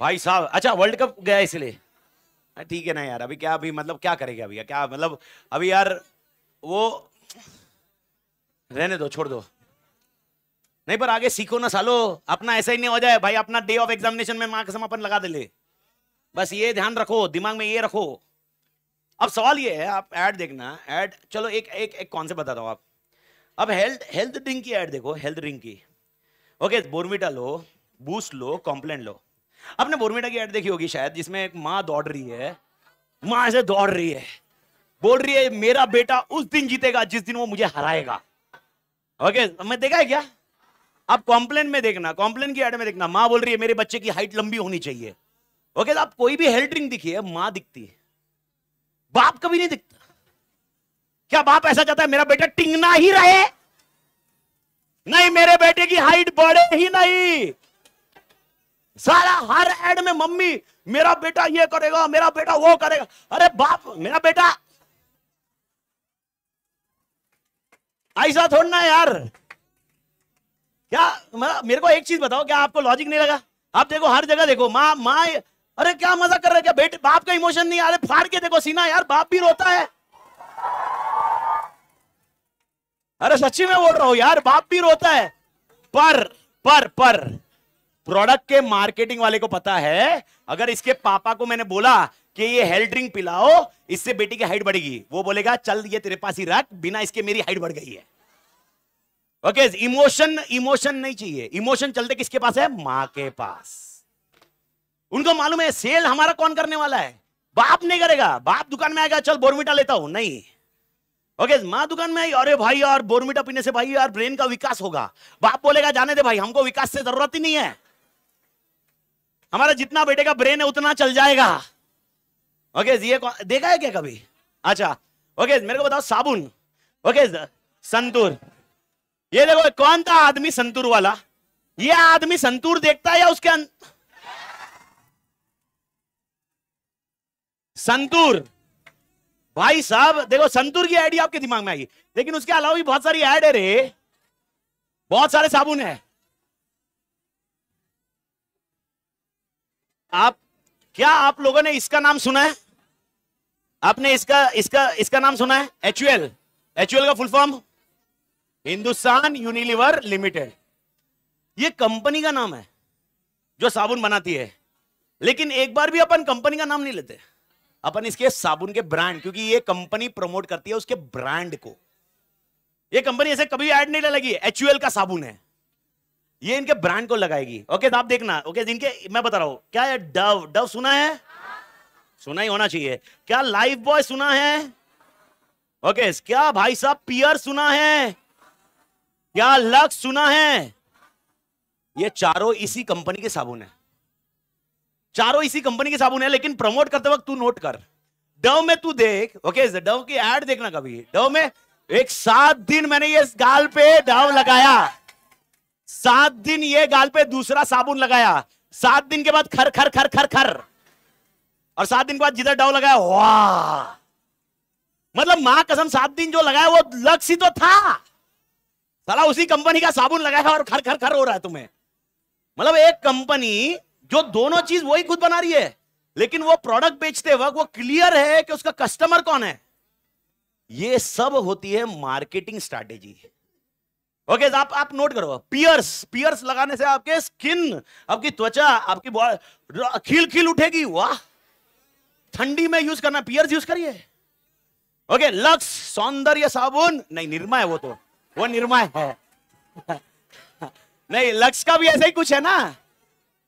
भाई साहब अच्छा वर्ल्ड कप गया इसलिए ठीक है ना यार अभी क्या अभी मतलब क्या करेगा अभी क्या मतलब अभी यार वो रहने दो छोड़ दो नहीं पर आगे सीखो ना सालो अपना ऐसा ही नहीं हो जाए भाई अपना डे ऑफ एग्जामिनेशन में मार्क्स हम अपन लगा दे ले बस ये ध्यान रखो दिमाग में ये रखो अब सवाल ये है आप ऐड देखना ऐड चलो एक एक एक कौन से बताता हूँ आप अब हेल्थ हेल्थ ड्रिंक की ऐड देखो हेल्थ ड्रिंक की ओके बोर्मिटा लो बूस्ट लो कॉम्प्लेन लो आपने बोर्मिटा की ऐड देखी होगी शायद जिसमें एक माँ दौड़ रही है माँ ऐसे दौड़ रही है बोल रही है मेरा बेटा उस दिन जीतेगा जिस दिन वो मुझे हराएगा ओके मैं देखा है क्या आप कॉम्प्लेन में देखना कॉम्प्लेन की ऐड में देखना माँ बोल रही है मेरे बच्चे की हाइट लंबी होनी चाहिए ओके okay, आप कोई भी हेल्थ ड्रिंक दिखिए मां दिखती है बाप कभी नहीं दिखता क्या बाप ऐसा चाहता है मेरा बेटा टिंगना ही रहे नहीं मेरे बेटे की हाइट बढ़े ही नहीं सारा हर एड में मम्मी मेरा बेटा ये करेगा मेरा बेटा वो करेगा अरे बाप मेरा बेटा ऐसा थोड़ना यार क्या मेरे को एक चीज बताओ क्या आपको लॉजिक नहीं लगा आप देखो हर जगह देखो माँ माँ अरे क्या मजा कर रहे क्या बेटे बाप का इमोशन नहीं आ रहे फाड़ के देखो सीना यार बाप भी रोता है अरे सच्ची में बोल रहा हूं यार बाप भी रोता है पर पर पर प्रोडक्ट के मार्केटिंग वाले को पता है अगर इसके पापा को मैंने बोला कि ये हेल्थ ड्रिंक पिलाओ इससे बेटी की हाइट बढ़ेगी वो बोलेगा चल ये तेरे पास ही रख बिना इसके मेरी हाइट बढ़ गई है ओके इमोशन इमोशन नहीं चाहिए इमोशन चलते किसके पास है माँ के पास उनको मालूम है सेल हमारा कौन करने वाला है बाप नहीं करेगा बाप दुकान में आएगा चल बोरमीटा लेता हूं नहीं ओके okay, माँ दुकान में आई अरे भाई यार बोरमीटा पीने से भाई यार ब्रेन का विकास होगा बाप बोलेगा जाने दे भाई हमको विकास से जरूरत ही नहीं है हमारा जितना बेटे का ब्रेन है उतना चल जाएगा ओके okay, ये देखा है क्या कभी अच्छा ओके okay, मेरे को बताओ साबुन ओके संतूर ये देखो कौन था आदमी संतूर वाला ये आदमी संतूर देखता है या उसके अंदर संतूर भाई साहब देखो संतूर की आईडी आपके दिमाग में आएगी लेकिन उसके अलावा भी बहुत सारी ऐड है रे बहुत सारे साबुन है आप क्या आप लोगों ने इसका नाम सुना है आपने इसका इसका इसका नाम सुना है एचयूएल एचयूएल का full form Hindustan Unilever Limited ये कंपनी का नाम है जो साबुन बनाती है लेकिन एक बार भी अपन कंपनी का नाम नहीं लेते हैं अपन इसके साबुन के ब्रांड क्योंकि ये कंपनी प्रमोट करती है उसके ब्रांड को ये कंपनी ऐसे कभी ऐड नहीं लगी एच का साबुन है ये इनके ब्रांड को लगाएगी ओके तो आप देखना ओके जिनके मैं बता रहा हूं क्या है डव डव सुना है सुना ही होना चाहिए क्या लाइफ बॉय सुना है ओके क्या भाई साहब पियर सुना है क्या लक्स सुना है ये चारों इसी कंपनी के साबुन है चारों इसी कंपनी के साबुन है लेकिन प्रमोट करते वक्त तू नोट कर डव में तू देख ओके डव की एड देखना कभी डव में एक सात दिन मैंने ये गाल पे डव लगाया सात दिन ये गाल पे दूसरा साबुन लगाया सात दिन के बाद खर खर खर खर खर और सात दिन के बाद जिधर डव लगाया वाह मतलब मां कसम सात दिन जो लगाया वो लक्ष्य तो था साला उसी कंपनी का साबुन लगाया और खर खर खर हो रहा है तुम्हें मतलब एक कंपनी जो दोनों चीज वही खुद बना रही है लेकिन वो प्रोडक्ट बेचते वक्त वो क्लियर है कि उसका कस्टमर कौन है ये सब होती है मार्केटिंग स्ट्रैटेजी ओके आप आप नोट करो पियर्स पियर्स लगाने से आपके स्किन आपकी त्वचा आपकी खिल खिल उठेगी वाह ठंडी में यूज करना पियर्स यूज करिए ओके लक्स सौंदर्य साबुन नहीं निर्मा है वो तो वो निर्मा है नहीं लक्स का भी ऐसा ही कुछ है ना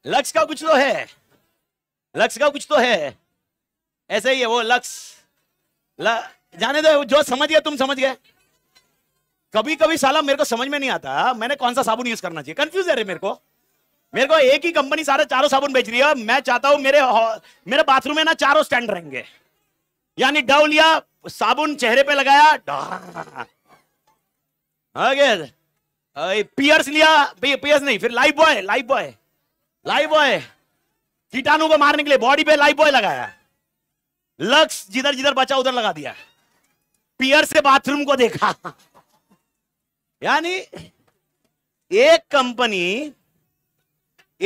लक्ष्य का कुछ तो है लक्ष्य का कुछ तो है ऐसे ही है वो लक्ष्य ल, जाने दो जो समझ गया तुम समझ गए कभी कभी साला मेरे को समझ में नहीं आता मैंने कौन सा साबुन यूज करना चाहिए कंफ्यूज है मेरे को मेरे को एक ही कंपनी सारे चारों साबुन बेच रही है मैं चाहता हूं मेरे मेरे बाथरूम में ना चारों स्टैंड रहेंगे यानी डव लिया साबुन चेहरे पे लगाया पियर्स लिया पियर्स नहीं फिर Lifebuoy Lifebuoy Lifebuoy कीटाणु को मारने के लिए बॉडी पे लाइव बॉय लगाया लक्स जिधर जिधर बचा उधर लगा दिया पियर से बाथरूम को देखा यानी एक कंपनी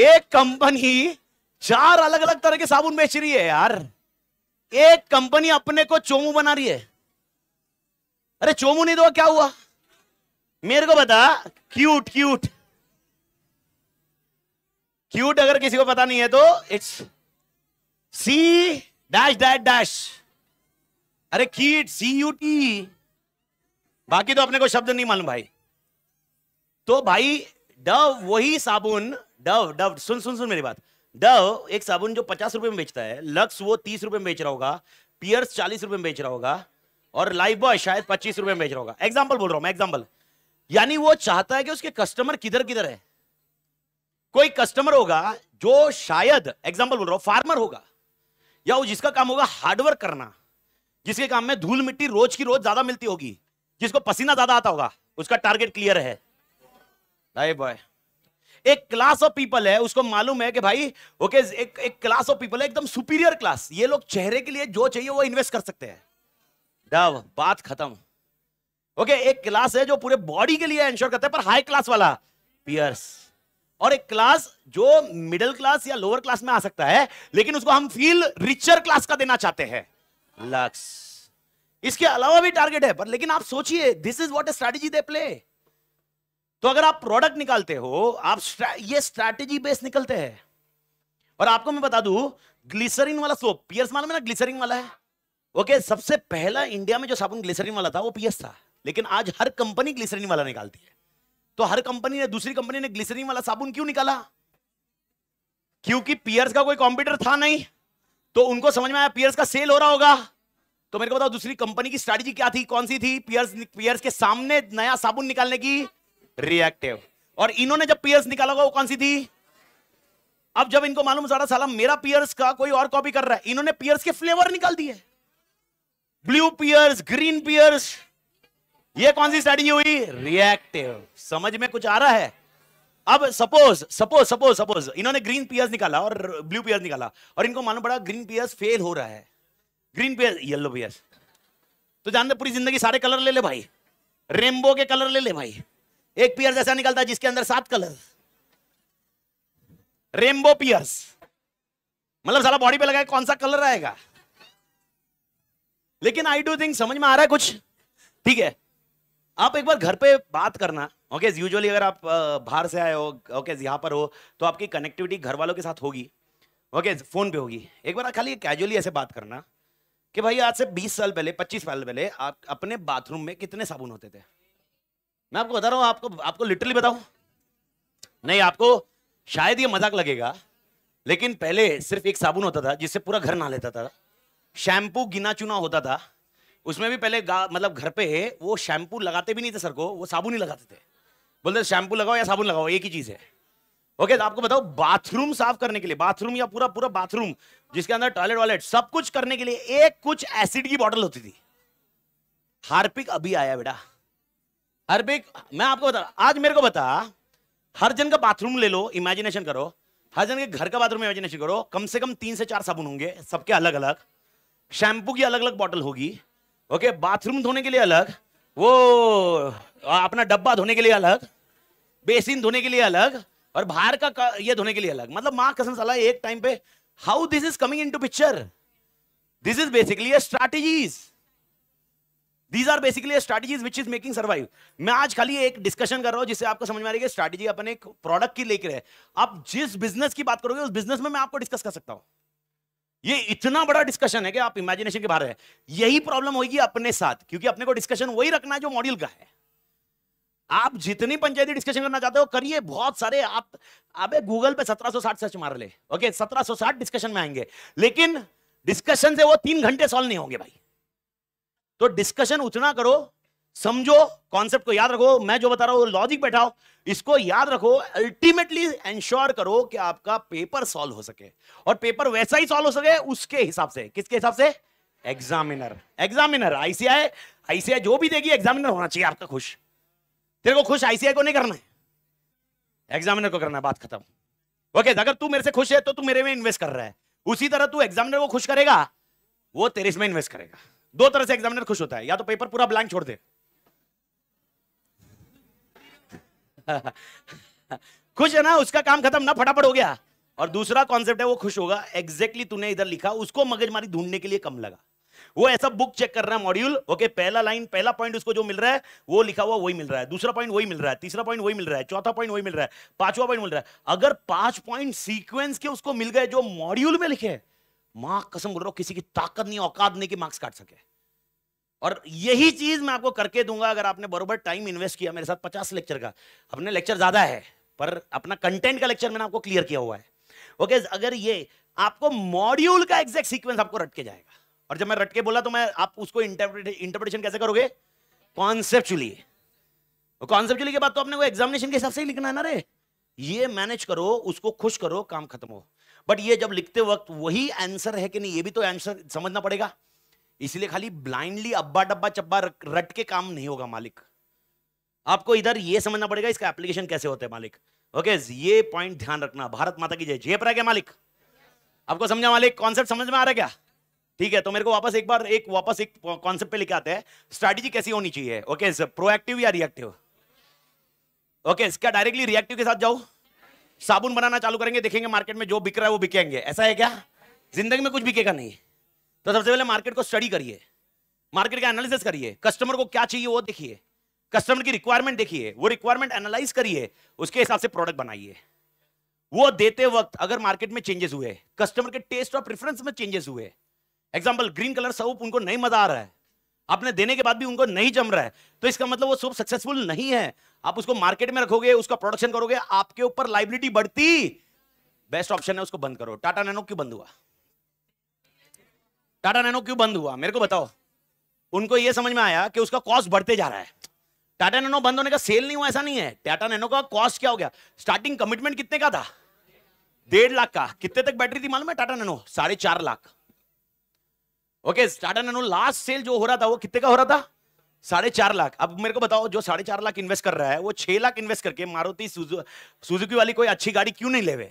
एक कंपनी चार अलग अलग तरह के साबुन बेच रही है यार एक कंपनी अपने को चोमू बना रही है अरे चोमू नहीं दो तो क्या हुआ मेरे को बता क्यूट क्यूट क्यूट अगर किसी को पता नहीं है तो it's C dash dash dash अरे कीट सी यू टी बाकी तो अपने को शब्द नहीं मालूम भाई तो भाई डव वही साबुन डव डव सुन सुन सुन मेरी बात डव एक साबुन जो पचास रुपए में बेचता है लक्स वो तीस रुपए में बेच रहा होगा पियर्स चालीस रुपए में बेच रहा होगा और लाइफ बॉय शायद पच्चीस रुपए में बेच रहा होगा एग्जाम्पल बोल रहा हूं मैं एग्जाम्पल यानी वो चाहता है कि उसके कस्टमर किधर किधर है कोई कस्टमर होगा जो शायद एग्जाम्पल बोल रहा हूं फार्मर होगा या वो जिसका काम होगा हार्डवर्क करना जिसके काम में धूल मिट्टी रोज की रोज ज्यादा मिलती होगी जिसको पसीना ज्यादा आता होगा उसका टारगेट क्लियर है बॉय एक क्लास ऑफ पीपल है उसको मालूम है कि भाई ओके एक एक क्लास ऑफ पीपल है एकदम सुपीरियर क्लास ये लोग चेहरे के लिए जो चाहिए वो इन्वेस्ट कर सकते हैं डब बात खत्म ओके एक क्लास है जो पूरे बॉडी के लिए इंश्योर करते हैं पर हाई क्लास वाला पियर्स और एक क्लास जो मिडिल क्लास या लोअर क्लास में आ सकता है लेकिन उसको हम फील रिचर क्लास का देना चाहते हैं लक्स इसके अलावा भी टारगेट है पर लेकिन आप सोचिए this is what strategy they play तो अगर आप प्रोडक्ट निकालते हो आप ये स्ट्रैटेजी बेस्ड निकलते हैं और आपको मैं बता दू ग्लिसरीन वाला सोप पियर्स मालूम है ना ग्लिसरीन वाला है ओके सबसे पहला इंडिया में जो साबुन ग्लिसरीन वाला था वो पियर्स था लेकिन आज हर कंपनी ग्लिसरीन वाला निकालती है तो हर कंपनी ने दूसरी कंपनी ने ग्लिसरीन वाला साबुन क्यों निकाला क्योंकि पियर्स का कोई कंप्यूटर था नहीं तो उनको समझ में आया पियर्स का सेल हो रहा होगा तो मेरे को बताओ दूसरी कंपनी की स्ट्रैटेजी क्या थी कौन सी थी पियर्स पियर्स के सामने नया साबुन निकालने की रिएक्टिव और इन्होंने जब पियर्स निकाला होगा वो कौन सी थी अब जब इनको मालूम सारा साला मेरा पियर्स का कोई और कॉपी कर रहा है इन्होंने पियर्स के फ्लेवर निकाल दिए ब्लू पियर्स ग्रीन पियर्स ये कौन सी स्टडी हुई रिएक्टिव समझ में कुछ आ रहा है अब सपोज सपोज सपोज सपोज इन्होंने ग्रीन पियर्स निकाला और ब्लू पियर्स निकाला और इनको मालूम पड़ा ग्रीन पियर्स फेल हो रहा है ग्रीन पियर्स येलो पियर्स तो जानते पूरी जिंदगी सारे कलर ले ले भाई रेनबो के कलर ले ले भाई एक पियर्स ऐसा निकलता है जिसके अंदर सात कलर रेनबो पियर्स मतलब सारा बॉडी पे लगाए कौन सा कलर आएगा लेकिन आई डू थिंक समझ में आ रहा है कुछ ठीक है आप एक बार घर पे बात करना ओके okay, यूजुअली अगर आप बाहर से आए हो ओके यहाँ पर हो तो आपकी कनेक्टिविटी घर वालों के साथ होगी ओके okay, फोन पे होगी एक बार खाली कैजुअली ऐसे बात करना कि भाई आज से 20 साल पहले 25 साल पहले आप अपने बाथरूम में कितने साबुन होते थे मैं आपको बता रहा हूँ आपको आपको लिटरली बताऊँ नहीं आपको शायद ये मजाक लगेगा लेकिन पहले सिर्फ एक साबुन होता था जिससे पूरा घर नहा लेता था शैम्पू गिना चुना होता था उसमें भी पहले मतलब घर पे वो शैम्पू लगाते भी नहीं थे सर को वो साबुन ही लगाते थे बोलते शैम्पू लगाओ या साबुन लगाओ एक ही चीज है ओके तो आपको बताओ बाथरूम साफ करने के लिए बाथरूम या पूरा पूरा बाथरूम जिसके अंदर टॉयलेट वॉयलेट सब कुछ करने के लिए एक कुछ एसिड की बॉटल होती थी हार्पिक अभी आया बेटा हार्पिक मैं आपको बता आज मेरे को बता हर जन का बाथरूम ले लो इमेजिनेशन करो हर जन के घर का बाथरूम इमेजिनेशन करो कम से कम तीन से चार साबुन होंगे सबके अलग अलग शैम्पू की अलग अलग बॉटल होगी ओके बाथरूम धोने के लिए अलग वो अपना डब्बा धोने के लिए अलग बेसिन धोने के लिए अलग और बाहर का ये धोने के लिए अलग मतलब माँ कसम सलाह एक टाइम पे how this is coming into picture this is basically strategies these are basically strategies which is making survive मैं आज खाली एक डिस्कशन कर रहा हूं जिससे आपको समझ में आ रही है स्ट्रैटेजी अपने एक प्रोडक्ट की लेकर है आप जिस बिजनेस की बात करोगे उस बिजनेस में मैं आपको डिस्कस कर सकता हूं ये इतना बड़ा डिस्कशन है कि आप इमेजिनेशन के बाहर है यही प्रॉब्लम होगी अपने साथ क्योंकि अपने को डिस्कशन वही रखना है जो मॉड्यूल का है आप जितनी पंचायती डिस्कशन करना चाहते हो करिए बहुत सारे आप अबे गूगल पे 1760 सर्च मार ले ओके 1760 डिस्कशन में आएंगे लेकिन डिस्कशन से वो तीन घंटे सॉल्व नहीं होंगे भाई तो डिस्कशन उतना करो समझो कॉन्सेप्ट को याद रखो मैं जो बता रहा हूं लॉजिक बैठाओ इसको याद रखो अल्टीमेटली एंश्योर करो कि आपका पेपर सॉल्व हो सके और पेपर वैसा ही सॉल्व हो सके उसके हिसाब से किसके हिसाब से एग्जामिनर एग्जामिनर आईसीआई आईसीआई जो भी देगी एग्जामिनर होना चाहिए आपका खुश तेरे को खुश आईसीआई को नहीं करना है एग्जामिनर को करना है बात खत्म ओके अगर तू मेरे से खुश है तो तू मेरे में इन्वेस्ट कर रहा है उसी तरह तू एग्जामिनर को खुश करेगा वो तेरे इसमें इन्वेस्ट करेगा दो तरह से एग्जामिनर खुश होता है या तो पेपर पूरा ब्लैंक छोड़ दे खुश है ना उसका काम खत्म ना फटाफट हो गया और दूसरा कॉन्सेप्ट है वो खुश होगा एग्जैक्टली तूने इधर लिखा उसको मगजमारी ढूंढने के लिए कम लगा वो ऐसा बुक चेक कर रहा है मॉड्यूल ओके पहला लाइन पहला पॉइंट उसको जो मिल रहा है वो लिखा हुआ वही मिल रहा है दूसरा पॉइंट वही मिल रहा है तीसरा पॉइंट वही मिल रहा है चौथा पॉइंट वही मिल रहा है पांचवा पॉइंट मिल रहा है अगर पांच पॉइंट सीक्वेंस के उसको मिल गए जो मॉड्यूल में लिखे मार्क्स कसम बोल रहा हूं किसी की ताकत नहीं औकात नहीं कि मार्क्स काट सके और यही चीज मैं आपको करके दूंगा अगर आपने बरबर टाइम इन्वेस्ट किया मेरे साथ पचास लेक्चर का अपने लेक्चर ज्यादा है पर अपना कंटेंट का लेक्चर मैंने आपको क्लियर किया हुआ है ओके अगर ये आपको मॉड्यूल का एग्जैक्ट सीक्वेंस आपको रटके जाएगा और जब मैं रटके बोला तो मैं आप उसको इंटरप्रिटेशन कैसे करोगे कॉन्सेप्चुअली कॉन्सेप्चुअली के बाद तो आपने वो एग्जामिनेशन के हिसाब से ही लिखना है ना रे ये मैनेज करो उसको खुश करो काम खत्म हो बट ये जब लिखते वक्त वही आंसर है कि नहीं ये भी तो आंसर समझना पड़ेगा इसलिए खाली ब्लाइंडली अब्बा डब्बा चब्बा रट के काम नहीं होगा मालिक आपको इधर ये समझना पड़ेगा इसका एप्लीकेशन कैसे होते हैं मालिक ओके ये पॉइंट ध्यान रखना भारत माता की जय जय पर क्या मालिक आपको समझा मालिक कॉन्सेप्ट समझ में आ रहा है क्या ठीक है तो मेरे को वापस एक बार एक वापस एक कॉन्सेप्ट पे लेके आते हैं स्ट्रैटेजी कैसी होनी चाहिए ओके प्रोएक्टिव या रिएक्टिव ओके इसका डायरेक्टली रिएक्टिव के साथ जाओ साबुन बनाना चालू करेंगे देखेंगे मार्केट में जो बिक रहा है वो बिकेंगे ऐसा है क्या जिंदगी में कुछ बिकेगा नहीं तो सबसे पहले मार्केट को स्टडी करिए मार्केट का एनालिसिस करिए कस्टमर को क्या चाहिए वो देखिए कस्टमर की रिक्वायरमेंट देखिए वो रिक्वायरमेंट एनालाइज करिए उसके हिसाब से प्रोडक्ट बनाइए वो देते वक्त अगर मार्केट में चेंजेस हुए कस्टमर के टेस्ट और प्रेफरेंस में चेंजेस हुए एग्जाम्पल ग्रीन कलर सोप उनको नहीं मजा आ रहा है आपने देने के बाद भी उनको नहीं जम रहा है तो इसका मतलब वो सोप सक्सेसफुल नहीं है आप उसको मार्केट में रखोगे उसका प्रोडक्शन करोगे आपके ऊपर लाइबिलिटी बढ़ती बेस्ट ऑप्शन है उसको बंद करो टाटा नैनो क्यों बंद हुआ टाटा नैनो क्यों बंद हुआ मेरे को बताओ उनको यह समझ में आया कि उसका कॉस्ट बढ़ते जा रहा है टाटा नैनो बंद होने का सेल नहीं हुआ ऐसा नहीं है टाटा नैनो का कॉस्ट क्या हो गया स्टार्टिंग कमिटमेंट कितने का था डेढ़ लाख का कितने तक बैटरी थी मालूम है टाटा नैनो साढ़े चार lakh okay Tata Nano last sale जो हो रहा था वो कितने का हो रहा था साढ़े चार लाख अब मेरे को बताओ जो साढ़े चार लाख इन्वेस्ट कर रहा है वो छह लाख इन्वेस्ट करके मारुति सुजुकी वाली कोई अच्छी गाड़ी क्यों नहीं ले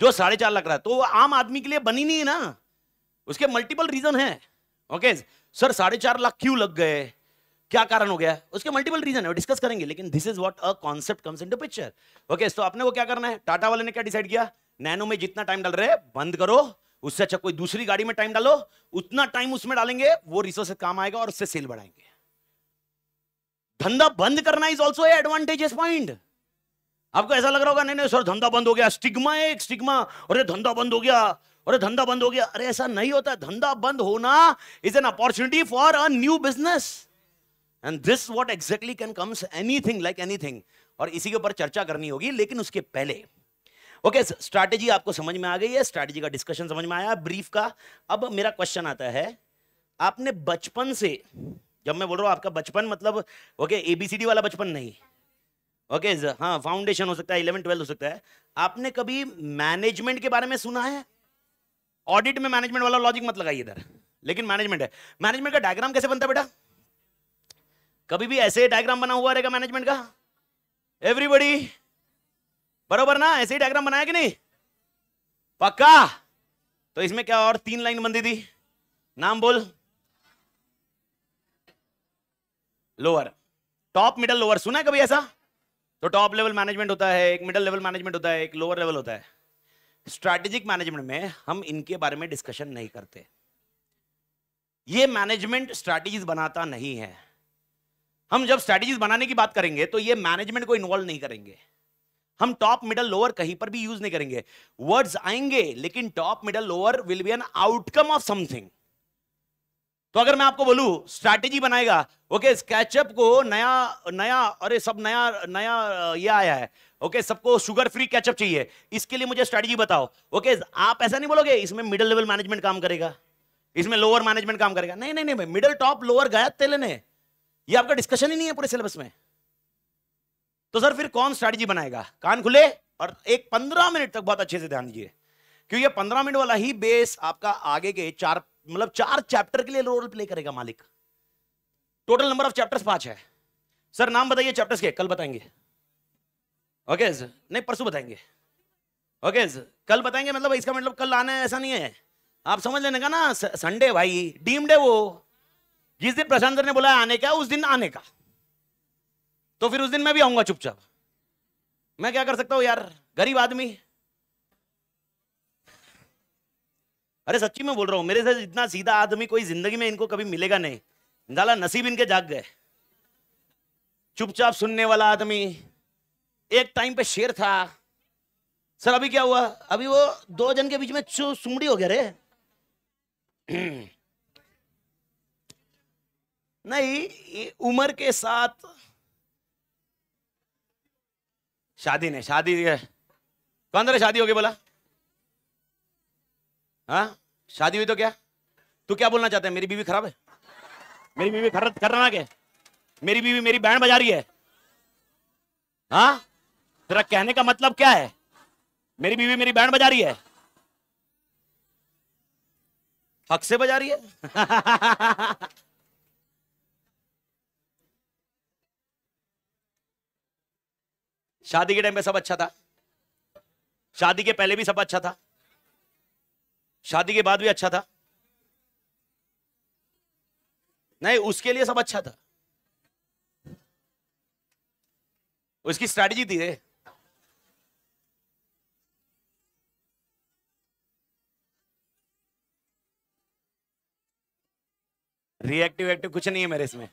जो साढ़े चार लाख रहा है तो वो आम आदमी के लिए बनी नहीं है ना उसके मल्टीपल रीजन है ओके सर साढ़े चार लाख क्यों लग गए क्या कारण हो गया उसके मल्टीपल रीजन है डिस्कस करेंगे लेकिन this is what a concept comes into picture okay तो अपने को क्या करना है टाटा वाले ने क्या डिसाइड किया नैनो में जितना टाइम डाल रहे बंद करो उससे अच्छा कोई दूसरी गाड़ी में टाइम डालो उतना टाइम उसमें डालेंगे वो रिसोर्स काम आएगा और उससे सेल बढ़ाएंगे धंधा बंद करना इज ऑल्सो एडवांटेजेस पॉइंट आपको ऐसा लग रहा होगा नहीं नहीं सर धंधा बंद हो गया स्टिग्मा है एक स्टिग्मा अरे धंधा बंद हो गया अरे धंधा बंद हो गया अरे ऐसा नहीं होता धंधा बंद होना is an opportunity for a new business and this what exactly can comes anything like anything और इसी के ऊपर चर्चा करनी होगी लेकिन उसके पहले ओके okay, स्ट्रैटेजी आपको समझ में आ गई है स्ट्रैटेजी का डिस्कशन समझ में आया ब्रीफ का अब मेरा क्वेश्चन आता है आपने बचपन से जब मैं बोल रहा हूं आपका बचपन मतलब ओके एबीसीडी वाला बचपन नहीं ओके okay, हाँ फाउंडेशन हो सकता है इलेवन ट्वेल्थ हो सकता है आपने कभी मैनेजमेंट के बारे में सुना है ऑडिट में मैनेजमेंट वाला लॉजिक मत लगाइए इधर लेकिन मैनेजमेंट है मैनेजमेंट का डायग्राम कैसे बनता है बेटा कभी भी ऐसे डायग्राम बना हुआ रहेगा मैनेजमेंट का एवरीबडी बरोबर ना ऐसे ही डायग्राम बनाया कि नहीं पक्का तो इसमें क्या और तीन लाइन बंदी थी नाम बोल लोअर टॉप मिडल लोअर सुना है कभी ऐसा तो टॉप लेवल मैनेजमेंट होता है एक मिडल लेवल मैनेजमेंट होता है एक लोअर लेवल होता है स्ट्रैटेजिक मैनेजमेंट में हम इनके बारे में डिस्कशन नहीं करते ये मैनेजमेंट स्ट्रैटेजीज बनाता नहीं है हम जब स्ट्रैटेजीज बनाने की बात करेंगे तो ये मैनेजमेंट को इन्वॉल्व नहीं करेंगे हम टॉप मिडल लोअर कहीं पर भी यूज नहीं करेंगे वर्ड्स आएंगे लेकिन top middle lower will be an outcome of something तो अगर मैं आपको बोलू स्ट्रैटेजी बनाएगा ओके स्केचअप को नया नया अरे सब नया नया ये आया है ओके सबको शुगर फ्री कैचअप चाहिए इसके लिए मुझे स्ट्रेटजी बताओ ओके आप ऐसा नहीं बोलोगे इसमें मिडिल लेवल मैनेजमेंट काम करेगा इसमें लोअर मैनेजमेंट काम करेगा नहीं नहीं नहीं मिडिल टॉप लोअर गया तेल ने ये आपका डिस्कशन ही नहीं है पूरे सिलेबस में तो सर फिर कौन स्ट्रेटजी बनाएगा कान खुले और एक पंद्रह मिनट तक बहुत अच्छे से ध्यान दीजिए क्योंकि पंद्रह मिनट वाला ही बेस आपका आगे के चार मतलब चार चैप्टर के लिए रोल प्ले करेगा मालिक टोटल नंबर ऑफ चैप्टर्स पांच है सर नाम बताइए चैप्टर्स के कल बताएंगे ओके नहीं परसों बताएंगे ओके कल बताएंगे मतलब इसका मतलब कल आना है ऐसा नहीं है आप समझ लेने का ना संडे भाई डीम डे वो जिस दिन प्रशांत ने बोला आने का उस दिन आने का तो फिर उस दिन मैं भी आऊंगा चुपचाप मैं क्या कर सकता हूँ यार गरीब आदमी अरे सच्ची में बोल रहा हूँ मेरे से इतना सीधा आदमी कोई जिंदगी में इनको कभी मिलेगा नहीं दाला नसीब इनके जाग गए चुपचाप सुनने वाला आदमी एक टाइम पे शेर था सर अभी क्या हुआ अभी वो दो जन के बीच में सुमड़ी हो गया रे नहीं उम्र के साथ शादी ने शादी कौन तरह शादी हो गई बोला हाँ शादी हुई तो क्या तू क्या बोलना चाहते है मेरी बीवी खराब है मेरी बीवी खर रहा है मेरी बीवी मेरी बैंड बजा रही है हाँ जरा कहने का मतलब क्या है मेरी बीवी मेरी बैंड बजा रही है हक से बजा रही है शादी के टाइम पे सब अच्छा था शादी के पहले भी सब अच्छा था शादी के बाद भी अच्छा था नहीं उसके लिए सब अच्छा था उसकी स्ट्रैटेजी थी रे रिएक्टिव एक्टिव कुछ नहीं है मेरे इसमें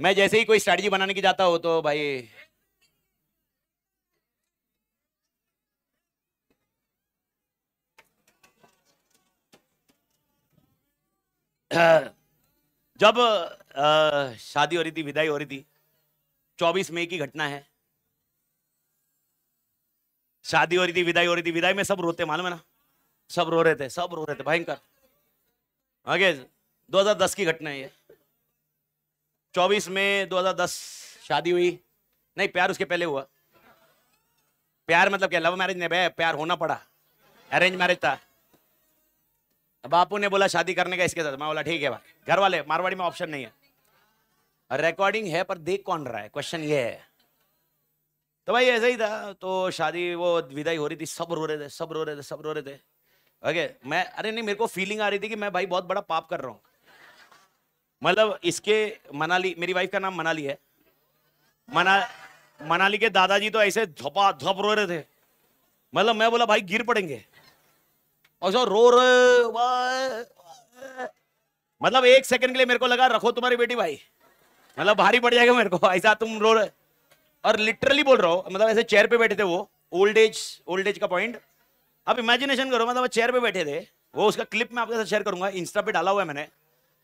मैं जैसे ही कोई स्ट्रेटजी बनाने की जाता हो तो भाई जब शादी हो रही थी विदाई हो रही थी 24 मई की घटना है शादी हो रही थी विदाई हो रही थी विदाई में सब रोते मालूम है ना सब रो रहे थे सब रो रहे थे भयंकर आगे 2010 की घटना है ये 24 में 2010 शादी हुई नहीं प्यार उसके पहले हुआ प्यार मतलब क्या लव मैरिज नहीं प्यार होना पड़ा अरेंज मैरिज था बापू ने बोला शादी करने का इसके साथ मैं बोला ठीक है भाई घर वाले मारवाड़ी में ऑप्शन नहीं है रिकॉर्डिंग है पर देख कौन रहा है क्वेश्चन ये है तो भाई ऐसा ही था तो शादी वो विदाई हो रही थी सब रो रहे थे सब रो रहे थे सब रो रहे थे ओके मैं अरे नहीं मेरे को फीलिंग आ रही थी कि मैं भाई बहुत बड़ा पाप कर रहा हूँ मतलब इसके मनाली मेरी वाइफ का नाम मनाली है मना मनाली के दादाजी तो ऐसे धपा धप रो रहे थे मतलब मैं बोला भाई गिर पड़ेंगे और सो रो रहे मतलब एक सेकंड के लिए मेरे को लगा रखो तुम्हारी बेटी भाई मतलब भारी पड़ जाएगा मेरे को ऐसा तुम रो रहे और लिटरली बोल रहा हो मतलब ऐसे चेयर पे बैठे थे वो ओल्ड एज ओल्ड एज का पॉइंट अब इमेजिनेशन करो मतलब चेयर पे बैठे थे वो उसका क्लिप मैं आपके साथ शेयर करूंगा इंस्टा पे डाला हुआ है मैंने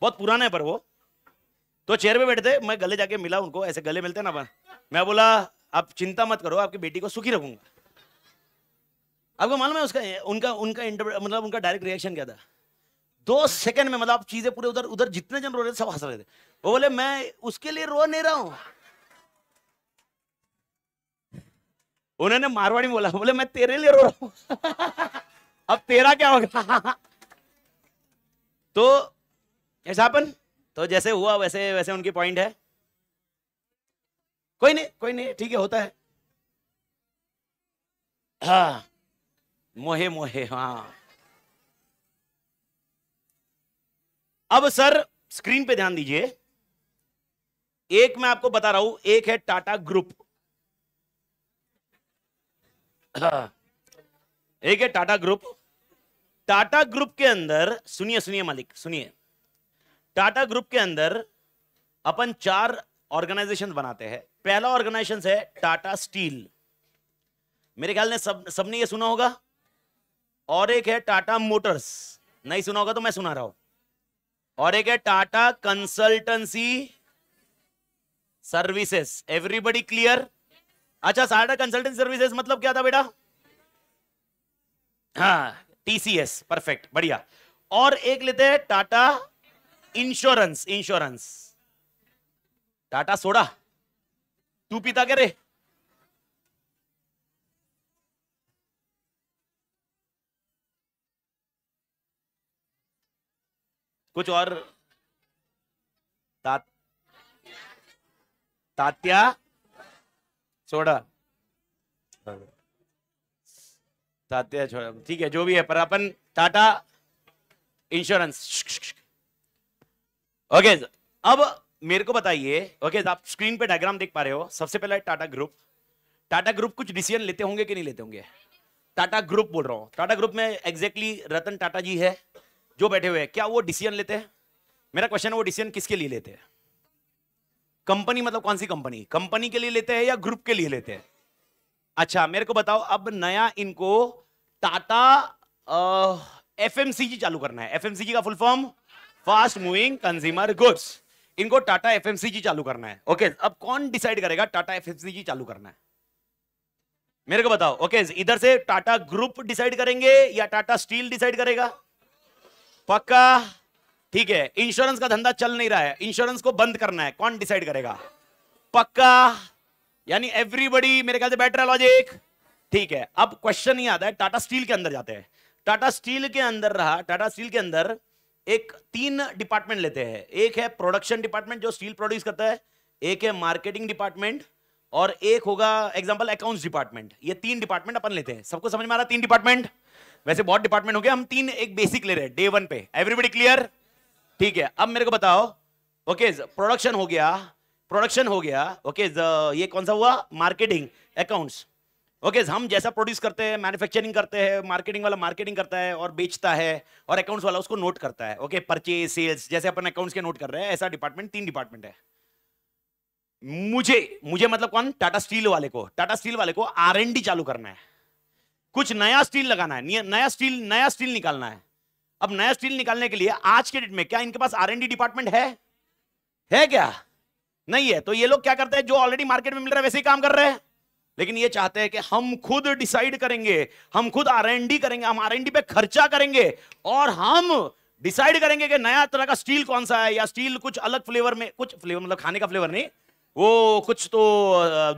बहुत पुराना है पर वो तो चेयर पे बैठे थे मैं गले जाके मिला उनको ऐसे गले मिलते ना अपन मैं बोला आप चिंता मत करो आपकी बेटी को सुखी रखूंगा आपको मालूम है उसका उनका उनका इंटरव्यू मतलब उनका डायरेक्ट रिएक्शन क्या था दो सेकंड में मतलब आप चीजें पूरे उधर उधर जितने जन रो रहे थे सब हंस रहे थे वो बोले मैं उसके लिए रो नहीं रहा हूं उन्होंने मारवाड़ी में बोला बोले मैं तेरे लिए रो रहा हूं अब तेरा क्या होगा तो ऐसा तो जैसे हुआ वैसे वैसे उनकी पॉइंट है कोई नहीं कोई नहीं ठीक है होता है हाँ मोहे मोहे हाँ अब सर स्क्रीन पे ध्यान दीजिए एक मैं आपको बता रहा हूं एक है टाटा ग्रुप एक है टाटा ग्रुप टाटा ग्रुप के अंदर सुनिए सुनिए मालिक सुनिए टाटा ग्रुप के अंदर अपन चार ऑर्गेनाइजेशन बनाते हैं पहला ऑर्गेनाइजेशन है टाटा स्टील मेरे ख्याल ने सब सबने ये सुना होगा और एक है टाटा मोटर्स नहीं सुना होगा तो मैं सुना रहा हूं और एक है Tata consultancy services everybody clear अच्छा सारडा कंसल्टेंट सर्विसेज मतलब क्या था बेटा हाँ टीसीएस परफेक्ट बढ़िया और एक लेते हैं Tata insurance insurance Tata soda तू पीता क्या रे कुछ और तात तात्या सोडा हाँ। तात्या छोड़ा ठीक है जो भी है पर अपन टाटा इंश्योरेंस ओके अब मेरे को बताइए ओके आप स्क्रीन पे डायग्राम देख पा रहे हो सबसे पहला टाटा ग्रुप टाटा ग्रुप कुछ डिसीजन लेते होंगे कि नहीं लेते होंगे टाटा ग्रुप बोल रहा हूँ टाटा ग्रुप में एग्जैक्टली रतन टाटा जी है जो बैठे हुए हैं क्या वो डिसीजन लेते हैं मेरा क्वेश्चन है वो डिसीजन किसके लिए लेते हैं कंपनी मतलब कौन सी कंपनी कंपनी के लिए लेते हैं या ग्रुप के लिए लेते हैं अच्छा मेरे को बताओ अब नया इनको टाटा एफ चालू करना है एफ का full form fast moving consumer goods इनको टाटा एफ चालू करना है ओके अब कौन डिसाइड करेगा टाटा एफ चालू करना है मेरे को बताओ ओके इधर से टाटा ग्रुप डिसाइड करेंगे या टाटा स्टील डिसाइड करेगा पक्का ठीक है इंश्योरेंस का धंधा चल नहीं रहा है इंश्योरेंस को बंद करना है कौन डिसाइड करेगा पक्का यानी एवरीबडी मेरे ख्याल से बेटर है लॉजिक ठीक है अब क्वेश्चन ही आता है टाटा स्टील के अंदर जाते हैं टाटा स्टील के अंदर रहा टाटा स्टील के अंदर एक तीन डिपार्टमेंट लेते हैं एक है प्रोडक्शन डिपार्टमेंट जो स्टील प्रोड्यूस करता है एक है मार्केटिंग डिपार्टमेंट और एक होगा एग्जाम्पल अकाउंट्स डिपार्टमेंट ये तीन डिपार्टमेंट अपन लेते हैं सबको समझ में आ रहा तीन डिपार्टमेंट वैसे बहुत डिपार्टमेंट हो गया हम तीन एक बेसिक ले रहे हैं डे वन पे एवरीबडी क्लियर ठीक है अब मेरे को बताओ ओके प्रोडक्शन हो गया प्रोडक्शन हो गया ओके ये कौन सा हुआ मार्केटिंग अकाउंट्स ओके हम जैसा प्रोड्यूस करते हैं मैन्युफैक्चरिंग करते हैं मार्केटिंग वाला मार्केटिंग करता है और बेचता है और अकाउंट्स वाला उसको नोट करता है ओके परचेज सेल्स जैसे अपन अकाउंट्स के नोट कर रहे हैं ऐसा डिपार्टमेंट तीन डिपार्टमेंट है मुझे मुझे मतलब कौन टाटा स्टील वाले को टाटा स्टील वाले को आर चालू करना है कुछ नया स्टील लगाना है नया स्टील नया स्टील निकालना है अब नया स्टील निकालने के लिए आज के डेट में क्या इनके पास आर डिपार्टमेंट है है क्या नहीं है तो ये लोग क्या करते हैं जो ऑलरेडी मार्केट में मिल रहा है वैसे ही काम कर रहे हैं लेकिन ये चाहते हैं कि हम खुद डिसाइड करेंगे हम खुद आर करेंगे हम आर पे खर्चा करेंगे और हम डिसाइड करेंगे कि नया तरह का स्टील कौन सा है या स्टील कुछ अलग फ्लेवर में कुछ फ्लेवर मतलब खाने का फ्लेवर नहीं वो कुछ तो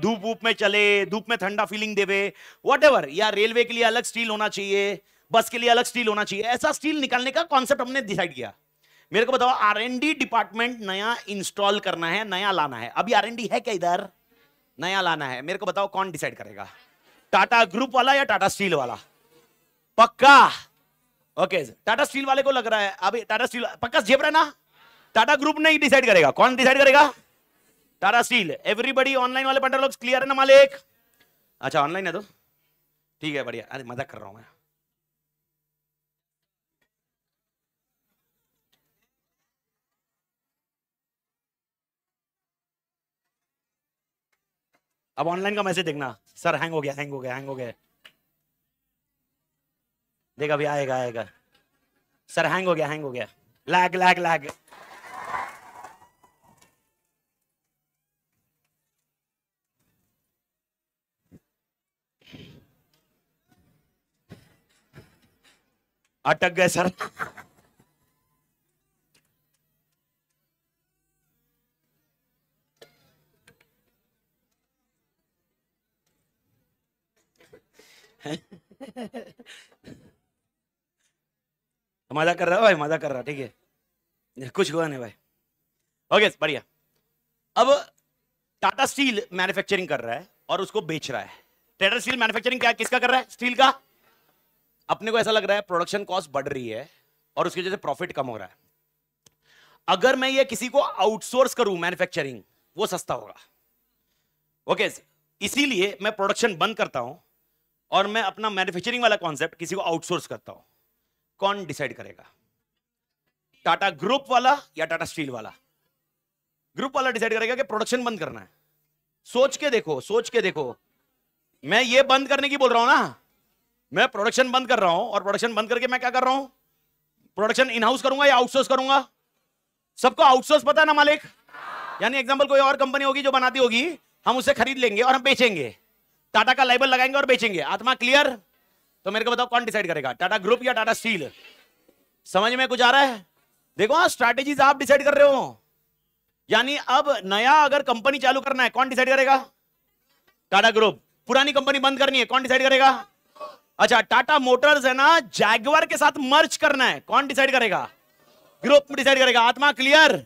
धूप वूप में चले धूप में ठंडा फीलिंग देवे वट या रेलवे के लिए अलग स्टील होना चाहिए बस के लिए अलग स्टील होना चाहिए ऐसा स्टील निकालने का कॉन्सेप्ट हमने डिसाइड किया मेरे को बताओ आर डिपार्टमेंट नया इंस्टॉल करना है नया लाना है अभी आर है क्या इधर नया लाना है मेरे को बताओ कौन डिसाइड करेगा टाटा ग्रुप वाला या टाटा स्टील वाला पक्का ओके टाटा स्टील वाले को लग रहा है अभी टाटा स्टील पक्का जेब रहा ना टाटा ग्रुप नहीं डिसाइड करेगा कौन डिसाइड करेगा टाटा स्टील एवरीबडी ऑनलाइन वाले पंडर लोग क्लियर है ना मालिक अच्छा ऑनलाइन है तो ठीक है बढ़िया अरे मजा कर रहा हूं मैं अब ऑनलाइन का मैसेज देखना सर हैंग हो गया हैंग हो गया हैंग हो गया देख अभी आएगा आएगा सर हैंग हो गया हैंग हो गया लैग लैग लैग अटक गए सर मजा कर रहा भाई मजा कर रहा ठीक है कुछ हुआ नहीं भाई ओके बढ़िया अब टाटा स्टील मैन्युफैक्चरिंग कर रहा है और उसको बेच रहा है टाटा स्टील मैन्युफैक्चरिंग क्या किसका कर रहा है स्टील का अपने को ऐसा लग रहा है प्रोडक्शन कॉस्ट बढ़ रही है और उसकी वजह से प्रॉफिट कम हो रहा है अगर मैं ये किसी को आउटसोर्स करूं मैन्युफैक्चरिंग वो सस्ता होगा ओके इसीलिए मैं प्रोडक्शन बंद करता हूं और मैं अपना मैन्युफैक्चरिंग वाला कॉन्सेप्ट किसी को आउटसोर्स करता हूं कौन डिसाइड करेगा टाटा ग्रुप वाला या टाटा स्टील वाला ग्रुप वाला डिसाइड करेगा कि प्रोडक्शन बंद करना है सोच के देखो सोच के देखो मैं ये बंद करने की बोल रहा हूं ना मैं प्रोडक्शन बंद कर रहा हूं और प्रोडक्शन बंद करके मैं क्या कर रहा हूं प्रोडक्शन इन हाउस करूंगा या आउटसोर्स करूंगा सबको आउटसोर्स पता है ना मालिक यानी एग्जाम्पल कोई और कंपनी होगी जो बनाती होगी हम उसे खरीद लेंगे और हम बेचेंगे टाटा का लेबल लगाएंगे और बेचेंगे आत्मा क्लियर तो मेरे को बताओ कौन डिसाइड करेगा टाटा ग्रुप या टाटा स्टील समझ में कुछ आ रहा है देखो हाँ स्ट्रैटेजीज आप डिसाइड कर रहे हो यानी अब नया अगर कंपनी चालू करना है कौन डिसाइड करेगा टाटा ग्रुप पुरानी कंपनी बंद करनी है कौन डिसाइड करेगा अच्छा टाटा मोटर्स है ना जैगवर के साथ मर्च करना है कौन डिसाइड करेगा ग्रुप डिसाइड करेगा आत्मा क्लियर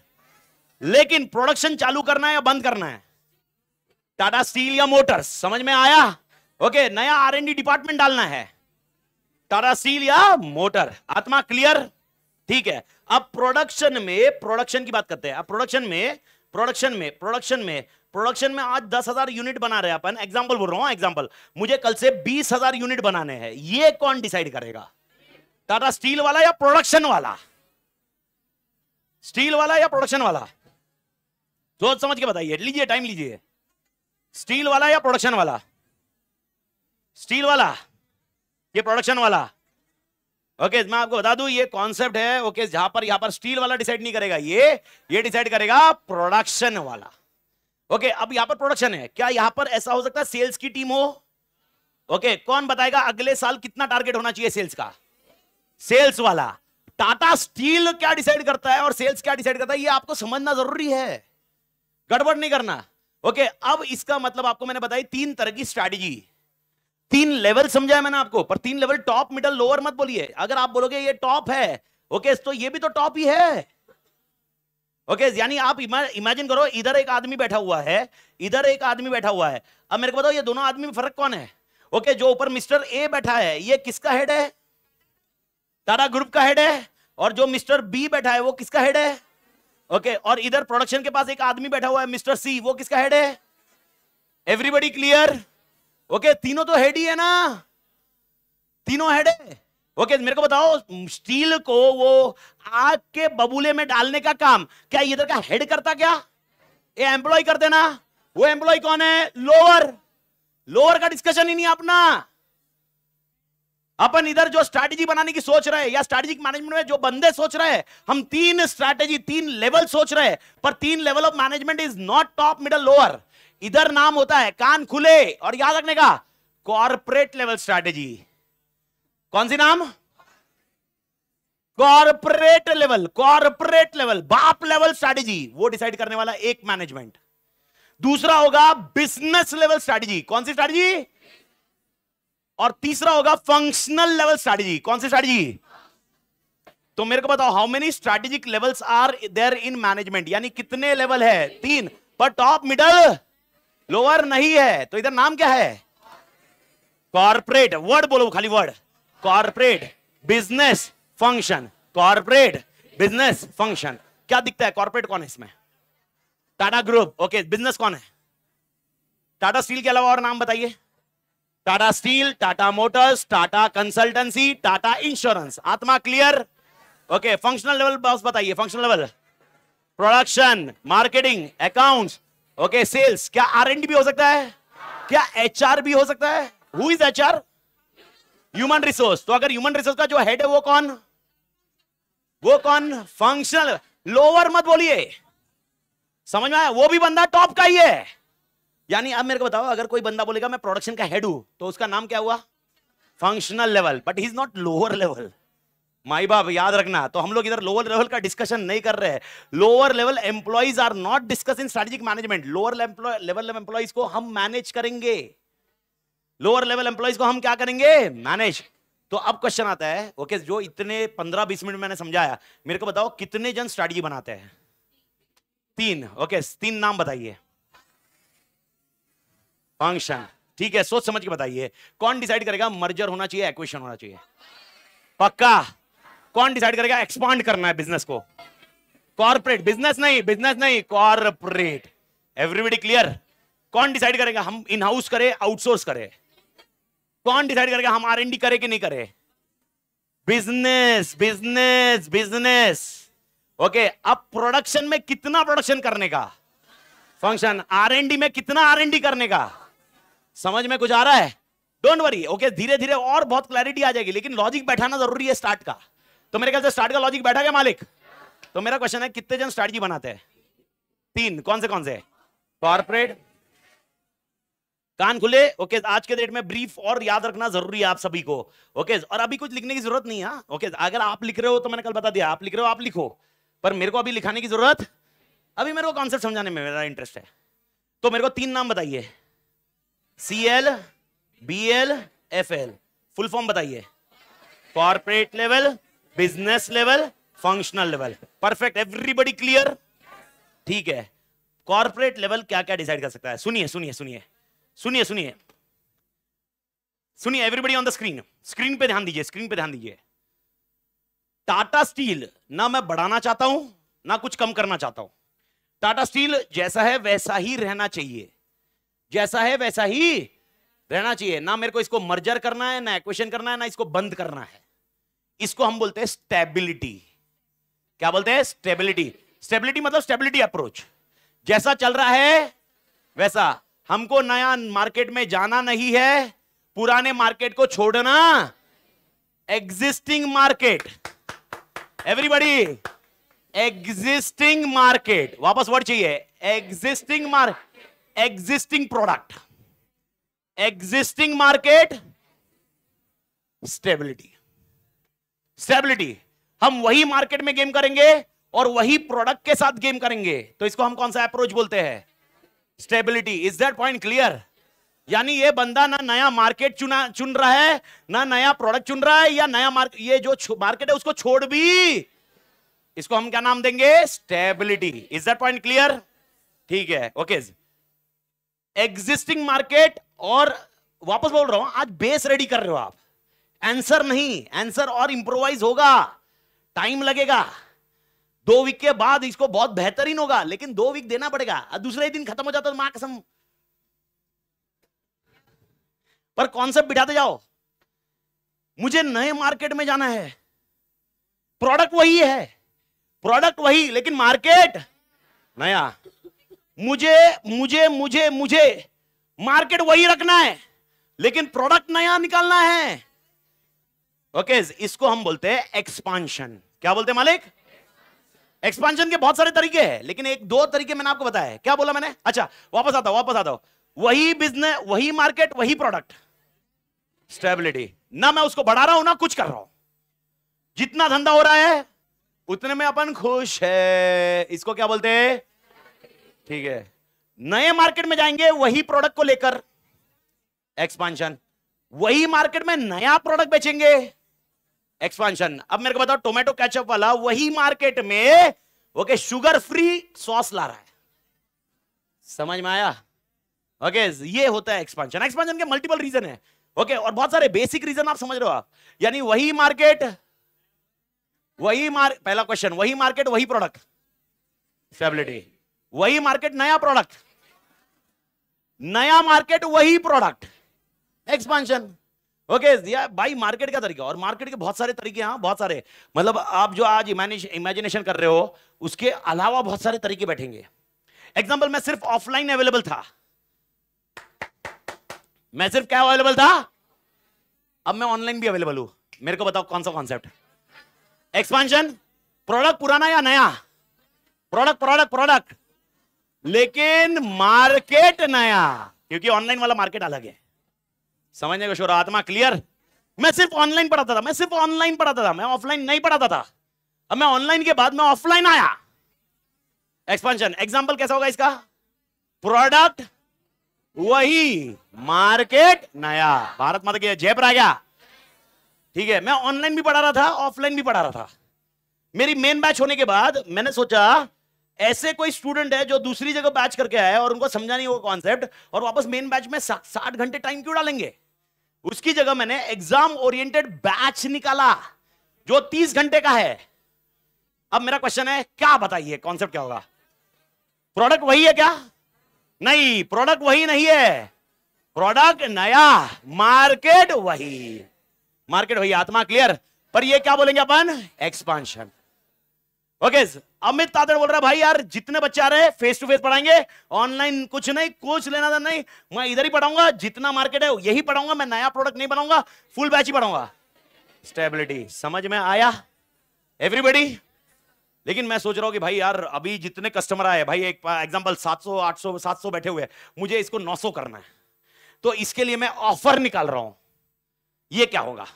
लेकिन प्रोडक्शन चालू करना है या बंद करना है टाटा स्टील या मोटर्स समझ में आया ओके नया आर एनडी डिपार्टमेंट डालना है टाटा स्टील या मोटर आत्मा क्लियर ठीक है अब प्रोडक्शन में प्रोडक्शन की बात करते हैं अब प्रोडक्शन में प्रोडक्शन में प्रोडक्शन में प्रोडक्शन में आज दस हजार यूनिट बना रहे अपन एग्जाम्पल बोल रहा हूं एग्जाम्पल हाँ, मुझे कल से बीस हजार यूनिट बनाने हैं ये कौन डिसाइड करेगा टाटा स्टील वाला या प्रोडक्शन वाला स्टील वाला या प्रोडक्शन वाला सोच समझ के बताइए लीजिए टाइम लीजिए स्टील वाला या प्रोडक्शन वाला स्टील वाला ये प्रोडक्शन वाला ओके okay, मैं आपको बता दूं ये कॉन्सेप्ट है ओके okay, जहां पर यहां पर स्टील वाला डिसाइड नहीं करेगा ये ये डिसाइड करेगा प्रोडक्शन वाला ओके okay, अब यहां पर प्रोडक्शन है क्या यहां पर ऐसा हो सकता है सेल्स की टीम हो ओके कौन बताएगा अगले साल कितना टारगेट होना चाहिए सेल्स का सेल्स वाला टाटा स्टील क्या डिसाइड करता है और सेल्स क्या डिसाइड करता है ये आपको समझना जरूरी है गड़बड़ नहीं करना ओके okay, अब इसका मतलब आपको मैंने बताई तीन तरह की स्ट्रैटेजी तीन लेवल समझाया मैंने आपको पर तीन लेवल टॉप मिडल लोअर मत बोलिए अगर आप बोलोगे ये टॉप है ओके okay, तो ये भी तो टॉप ही है ओके okay, यानी आप इमेजिन करो इधर एक आदमी बैठा हुआ है इधर एक आदमी बैठा हुआ है अब मेरे को बताओ ये दोनों आदमी में फर्क कौन है ओके okay, जो ऊपर मिस्टर ए बैठा है ये किसका हेड है टाटा ग्रुप का हेड है और जो मिस्टर बी बैठा है वो किसका हेड है ओके और इधर प्रोडक्शन के पास एक आदमी बैठा हुआ है मिस्टर सी वो किसका हेड है एवरीबडी क्लियर ओके तीनों तो हेड ही है ना तीनों हेड है ओके okay, मेरे को बताओ स्टील को वो आग के बबूले में डालने का काम क्या इधर का हेड करता क्या ये एम्प्लॉय कर देना वो एम्प्लॉय कौन है लोअर लोअर का डिस्कशन ही नहीं अपना अपन इधर जो स्ट्रैटेजी बनाने की सोच रहे हैं या स्ट्रैटेजिक मैनेजमेंट में जो बंदे सोच रहे हैं हम तीन स्ट्रैटेजी तीन लेवल सोच रहे हैं पर तीन level of management is not top middle lower इधर नाम होता है कान खुले और याद रखने का कॉर्पोरेट लेवल स्ट्रैटेजी कौन सी नाम कॉर्पोरेट लेवल कॉर्पोरेट लेवल बाप लेवल स्ट्रैटेजी वो डिसाइड करने वाला एक मैनेजमेंट दूसरा होगा बिजनेस लेवल स्ट्रैटेजी कौन सी स्ट्रैटेजी और तीसरा होगा फंक्शनल लेवल स्ट्रैटेजी कौन सी स्ट्रैटेजी तो मेरे को बताओ how many strategic levels are there in management यानी कितने लेवल है तीन पर टॉप मिडल लोअर नहीं है तो इधर नाम क्या है कॉर्पोरेट वर्ड बोलो खाली word corporate business function corporate business function क्या दिखता है कॉर्पोरेट कौन है इसमें टाटा ग्रुप ओके बिजनेस कौन है टाटा स्टील के अलावा और नाम बताइए Tata steel Tata motors Tata consultancy Tata insurance आत्मा क्लियर ओके फंक्शनल लेवल बस बताइए functional level production marketing accounts okay sales क्या आर एंड भी हो सकता है क्या एच भी हो सकता है who is H human resource तो अगर ह्यूमन रिसोर्स का जो हेड है वो कौन वो कौन फंक्शनल लोअर मत बोलिए समझ में आया वो भी बंदा टॉप का ही है यानी आप मेरे को बताओ अगर कोई बंदा बोलेगा मैं प्रोडक्शन का हेड हूं तो उसका नाम क्या हुआ functional level but is not lower level my बाप याद रखना तो हम लोग इधर लोअर लेवल का डिस्कशन नहीं कर रहे हैं lower level employees are not discussing strategic management lower level employees को हम मैनेज करेंगे लोअर लेवल एम्प्लॉयज को हम क्या करेंगे मैनेज तो अब क्वेश्चन आता है ओके जो इतने पंद्रह बीस मिनट मैंने समझाया मेरे को बताओ कितने जन स्ट्रेटजी बनाते हैं तीन ओके तीन नाम बताइए फंक्शन ठीक है सोच समझ के बताइए कौन डिसाइड करेगा मर्जर होना चाहिए एक्वेशन होना चाहिए पक्का कौन डिसाइड करेगा एक्सपांड करना है बिजनेस को कॉर्पोरेट बिजनेस नहीं बिजनेस नहीं कॉर्पोरेट एवरीबडी क्लियर कौन डिसाइड करेगा हम इन हाउस करें आउटसोर्स करें कौन डिसाइड करेगा हम आर एनडी करें कि नहीं करें बिजनेस बिजनेस बिजनेस ओके अब प्रोडक्शन में कितना प्रोडक्शन करने का फंक्शन आर एनडी में कितना आर एनडी करने का समझ में कुछ आ रहा है डोंट वरी ओके धीरे धीरे और बहुत क्लैरिटी आ जाएगी लेकिन लॉजिक बैठाना जरूरी है स्टार्ट का तो मेरे ख्याल से स्टार्ट का लॉजिक बैठा गया मालिक तो मेरा क्वेश्चन है कितने जन स्ट्रैटेजी बनाते हैं तीन कौन से कौन से कॉर्पोरेट कान खुले ओके आज के डेट में ब्रीफ और याद रखना जरूरी है आप सभी को ओके और अभी कुछ लिखने की जरूरत नहीं है ओके हाँ? अगर आप लिख रहे हो तो मैंने कल बता दिया आप लिख रहे हो आप लिखो पर मेरे को अभी लिखाने की जरूरत अभी मेरे को कॉन्सेप्ट समझाने में मेरा इंटरेस्ट है तो मेरे को तीन नाम बताइए C L B L F L full form बताइए corporate level business level functional level perfect everybody clear ठीक है कॉर्पोरेट लेवल क्या क्या डिसाइड कर सकता है सुनिए सुनिए सुनिए सुनिए सुनिए सुनिए everybody on the screen screen पे ध्यान दीजिए स्क्रीन पे ध्यान दीजिए टाटा स्टील ना मैं बढ़ाना चाहता हूं ना कुछ कम करना चाहता हूं टाटा स्टील जैसा है वैसा ही रहना चाहिए जैसा है वैसा ही रहना चाहिए ना मेरे को इसको मर्जर करना है ना एक्वेशन करना है ना इसको बंद करना है इसको हम बोलते हैं स्टेबिलिटी क्या बोलते हैं स्टेबिलिटी स्टेबिलिटी मतलब स्टेबिलिटी अप्रोच जैसा चल रहा है वैसा हमको नया मार्केट में जाना नहीं है पुराने मार्केट को छोड़ना existing market everybody existing market वापस वर्ड चाहिए existing market existing product existing market stability stability हम वही मार्केट में गेम करेंगे और वही प्रोडक्ट के साथ गेम करेंगे तो इसको हम कौन सा अप्रोच बोलते हैं stability is that point clear यानी ये बंदा ना नया मार्केट चुना चुन रहा है ना नया प्रोडक्ट चुन रहा है या नया मार्केट ये जो मार्केट है उसको छोड़ भी इसको हम क्या नाम देंगे stability is that point clear ठीक है ओके okay. एग्जिस्टिंग मार्केट और वापस बोल रहा हूं आज बेस रेडी कर रहे हो आप आंसर नहीं आंसर और इंप्रोवाइज होगा टाइम लगेगा दो वीक के बाद इसको बहुत बेहतरीन होगा लेकिन दो वीक देना पड़ेगा दूसरे दिन खत्म हो जाता तो मां कसम पर कॉन्सेप्ट बिठाते जाओ मुझे नए मार्केट में जाना है प्रोडक्ट वही है प्रोडक्ट वही लेकिन मार्केट नया मुझे मुझे मुझे मुझे मार्केट वही रखना है लेकिन प्रोडक्ट नया निकालना है ओके okay, इसको हम बोलते हैं एक्सपांशन क्या बोलते हैं मालिक एक्सपांशन के बहुत सारे तरीके हैं लेकिन एक दो तरीके मैंने आपको बताया क्या बोला मैंने अच्छा वापस आता वापस आता हूं वही बिजनेस वही मार्केट वही प्रोडक्ट स्टेबिलिटी ना मैं उसको बढ़ा रहा हूं ना कुछ कर रहा हूं जितना धंधा हो रहा है उतने में अपन खुश है इसको क्या बोलते हैं ठीक है नए मार्केट में जाएंगे वही प्रोडक्ट को लेकर एक्सपांशन वही मार्केट में नया प्रोडक्ट बेचेंगे एक्सपांशन अब मेरे को बताओ टोमेटो कैचअप वाला वही मार्केट में ओके शुगर फ्री सॉस ला रहा है समझ में आया ओके ये होता है एक्सपांशन एक्सपांशन के मल्टीपल रीजन है ओके और बहुत सारे बेसिक रीजन आप समझ रहे हो आप यानी वही मार्केट वही मार पहला क्वेश्चन वही मार्केट वही प्रोडक्ट फेबिलिटी वही मार्केट नया प्रोडक्ट नया मार्केट वही प्रोडक्ट एक्सपांशन ओके okay, दिया भाई मार्केट का तरीका और मार्केट के बहुत सारे तरीके हैं हाँ, बहुत सारे मतलब आप जो आज इमेजिनेशन कर रहे हो उसके अलावा बहुत सारे तरीके बैठेंगे एग्जाम्पल मैं सिर्फ ऑफलाइन अवेलेबल था मैं सिर्फ क्या अवेलेबल था अब मैं ऑनलाइन भी अवेलेबल हूं मेरे को बताओ कौन सा कॉन्सेप्ट एक्सपांशन प्रोडक्ट पुराना या नया प्रोडक्ट प्रोडक्ट प्रोडक्ट लेकिन मार्केट नया क्योंकि ऑनलाइन वाला मार्केट अलग है समझने का शोर आत्मा क्लियर मैं सिर्फ ऑनलाइन पढ़ाता था मैं सिर्फ ऑनलाइन पढ़ाता था मैं ऑफलाइन नहीं पढ़ाता था अब मैं ऑनलाइन के बाद में ऑफलाइन आया एक्सपेंशन एग्जाम्पल कैसा होगा इसका प्रोडक्ट वही मार्केट नया भारत माता की जयपुर आ गया ठीक है मैं ऑनलाइन भी पढ़ा रहा था ऑफलाइन भी पढ़ा रहा था मेरी मेन बैच होने के बाद मैंने सोचा ऐसे कोई स्टूडेंट है जो दूसरी जगह बैच करके आया है और उनको समझा नहीं होगा कॉन्सेप्ट और वापस मेन बैच में साठ घंटे टाइम क्यों डालेंगे उसकी जगह मैंने एग्जाम ओरिएंटेड बैच निकाला जो तीस घंटे का है अब मेरा क्वेश्चन है क्या बताइए कॉन्सेप्ट क्या होगा प्रोडक्ट वही है क्या नहीं प्रोडक्ट वही नहीं है प्रोडक्ट नया मार्केट वही मार्केट वही आत्मा क्लियर पर ये क्या बोलेंगे अपन एक्सपांशन ओके अमित तादड़ बोल रहा है भाई यार जितने बच्चे आ रहे हैं फेस टू फेस पढ़ाएंगे ऑनलाइन कुछ नहीं कुछ लेना देना नहीं मैं इधर ही पढ़ाऊंगा जितना मार्केट है यही पढ़ाऊंगा मैं नया प्रोडक्ट नहीं बनाऊंगा फुल बैच ही पढ़ाऊंगा स्टेबिलिटी समझ में आया एवरीबडी लेकिन मैं सोच रहा हूँ कि भाई यार अभी जितने कस्टमर आए भाई एक एग्जाम्पल सात सौ सात सौ बैठे हुए हैं मुझे इसको सौ करना है तो इसके लिए मैं ऑफर निकाल रहा हूं ये क्या होगा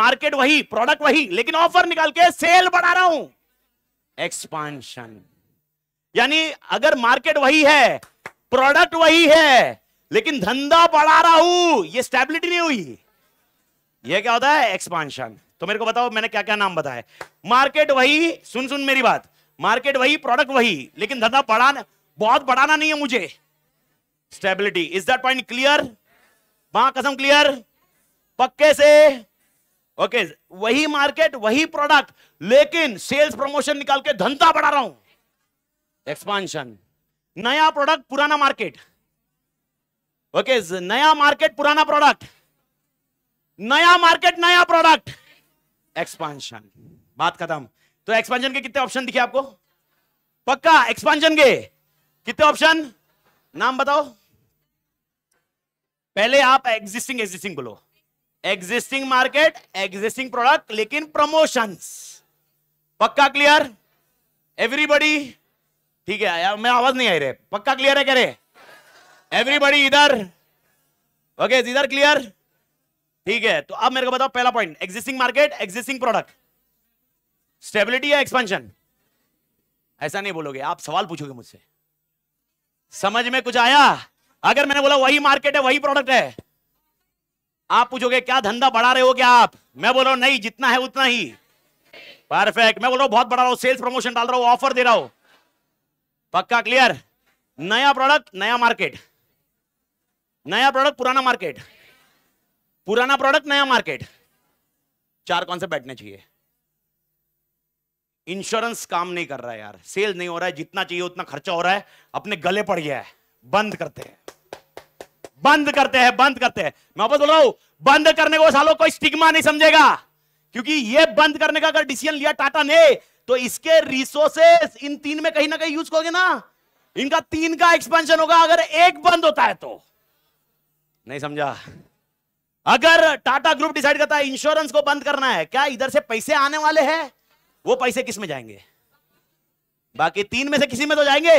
मार्केट वही प्रोडक्ट वही लेकिन ऑफर निकाल के सेल बढ़ा रहा हूं एक्सपांशन यानी अगर मार्केट वही है प्रोडक्ट वही है लेकिन धंधा बढ़ा रहा हूं ये स्टेबिलिटी नहीं हुई ये क्या होता है एक्सपांशन तो मेरे को बताओ मैंने क्या क्या नाम बताया मार्केट वही सुन सुन मेरी बात मार्केट वही प्रोडक्ट वही लेकिन धंधा बढ़ाना बहुत बढ़ाना नहीं है मुझे stability is that point clear वहां कसम क्लियर पक्के से ओके वही मार्केट वही प्रोडक्ट लेकिन सेल्स प्रमोशन निकाल के धंधा बढ़ा रहा हूं एक्सपांशन नया प्रोडक्ट पुराना मार्केट ओके नया मार्केट पुराना प्रोडक्ट नया मार्केट नया प्रोडक्ट एक्सपांशन बात खत्म तो एक्सपांशन के कितने ऑप्शन दिखे आपको पक्का एक्सपांशन के कितने ऑप्शन नाम बताओ पहले आप एग्जिस्टिंग एग्जिस्टिंग बोलो एग्जिस्टिंग मार्केट एग्जिस्टिंग प्रोडक्ट लेकिन प्रमोशंस पक्का क्लियर एवरीबडी ठीक है यार मैं आवाज नहीं आ रहे पक्का क्लियर है कह रहे एवरीबडी इधर ओके इधर क्लियर ठीक है तो अब मेरे को बताओ पहला point existing market existing product stability या एक्सपेंशन ऐसा नहीं बोलोगे आप सवाल पूछोगे मुझसे समझ में कुछ आया अगर मैंने बोला वही मार्केट है वही प्रोडक्ट है आप पूछोगे क्या धंधा बढ़ा रहे हो क्या आप मैं बोल रहा हूँ नहीं जितना है उतना ही परफेक्ट मैं बोल रहा हूँ बहुत बढ़ा रहा हूँ सेल्स प्रमोशन डाल रहा हूँ ऑफर दे रहा हूँ पक्का क्लियर नया प्रोडक्ट नया मार्केट नया प्रोडक्ट पुराना मार्केट पुराना प्रोडक्ट नया मार्केट चार कौन से बैठने चाहिए इंश्योरेंस काम नहीं कर रहा है यार सेल नहीं हो रहा है जितना चाहिए उतना खर्चा हो रहा है अपने गले पड़ गया है बंद करते हैं बंद करते हैं बंद करते हैं मैं बोल रहा हूं बंद करने को सालों कोई स्टिग्मा नहीं समझेगा क्योंकि ये बंद करने का अगर डिसीजन लिया टाटा ने तो इसके रिसोर्सेस इन तीन में कहीं ना कहीं यूज करोगे ना इनका तीन का एक्सपेंशन होगा अगर एक बंद होता है तो नहीं समझा अगर टाटा ग्रुप डिसाइड करता है इंश्योरेंस को बंद करना है क्या इधर से पैसे आने वाले हैं वो पैसे किस में जाएंगे बाकी तीन में से किसी में तो जाएंगे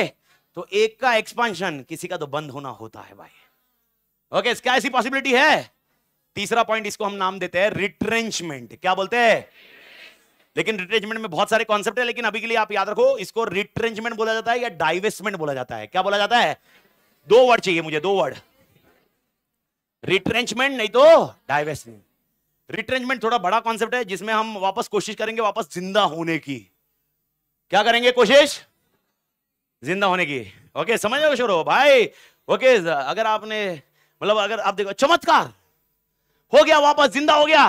तो एक का एक्सपांशन किसी का तो बंद होना होता है भाई ओके इसका ऐसी पॉसिबिलिटी है तीसरा पॉइंट इसको हम नाम देते हैं रिट्रेंचमेंट क्या बोलते हैं लेकिन रिट्रेंचमेंट में बहुत सारे कॉन्सेप्ट है लेकिन अभी के लिए आप याद रखो इसको रिट्रेंचमेंट बोला जाता है या डाइवेस्टमेंट बोला जाता है क्या बोला जाता है दो वर्ड चाहिए मुझे दो वर्ड रिट्रेंचमेंट नहीं तो डाइवेस्टमेंट रिट्रेंचमेंट थोड़ा बड़ा कॉन्सेप्ट है जिसमें हम वापस कोशिश करेंगे वापस जिंदा होने की क्या करेंगे कोशिश जिंदा होने की ओके समझ लो शुरू भाई ओके अगर आपने मतलब अगर आप देखो चमत्कार हो गया वापस जिंदा हो गया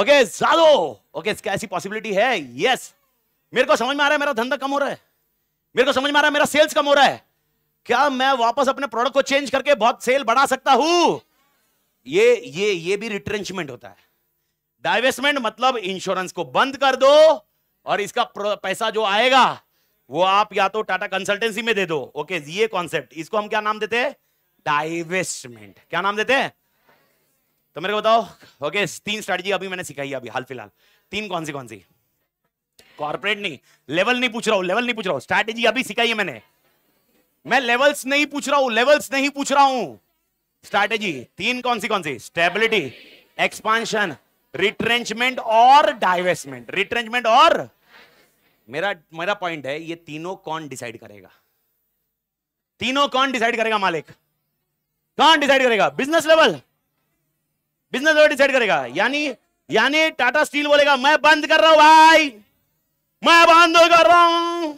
ओके जादो ओके इसका ऐसी पॉसिबिलिटी है यस मेरे को समझ में आ रहा है मेरा धंधा कम हो रहा है मेरे को समझ में आ रहा है मेरा सेल्स कम हो रहा है क्या मैं वापस अपने प्रोडक्ट को चेंज करके बहुत सेल बढ़ा सकता हूं ये ये ये भी रिट्रेंचमेंट होता है डाइवेस्टमेंट मतलब इंश्योरेंस को बंद कर दो और इसका पैसा जो आएगा वो आप या तो टाटा कंसल्टेंसी में दे दो ओके ये कॉन्सेप्ट इसको हम क्या नाम देते हैं डाइवेस्टमेंट क्या नाम देते हैं तो मेरे को बताओ ओके तीन स्ट्रेटजी अभी मैंने सिखाई अभी हाल फिलहाल तीन कौन सी कौन सी कॉर्पोरेट नहीं लेवल नहीं पूछ रहा हूं लेवल नहीं पूछ रहा हूं स्ट्रैटेजी अभी सिखाई है मैंने मैं लेवल्स नहीं पूछ रहा हूं लेवल्स नहीं पूछ रहा हूं स्ट्रैटेजी तीन कौन सी कौन सी स्टेबिलिटी एक्सपांशन रिट्रेंचमेंट और डाइवेस्टमेंट रिट्रेंचमेंट और मेरा मेरा पॉइंट है ये तीनों कौन डिसाइड करेगा तीनों कौन डिसाइड करेगा मालिक कौन डिसाइड करेगा business level business level decide करेगा यानी यानी टाटा स्टील बोलेगा मैं बंद कर रहा हूं भाई मैं बंद कर रहा हूं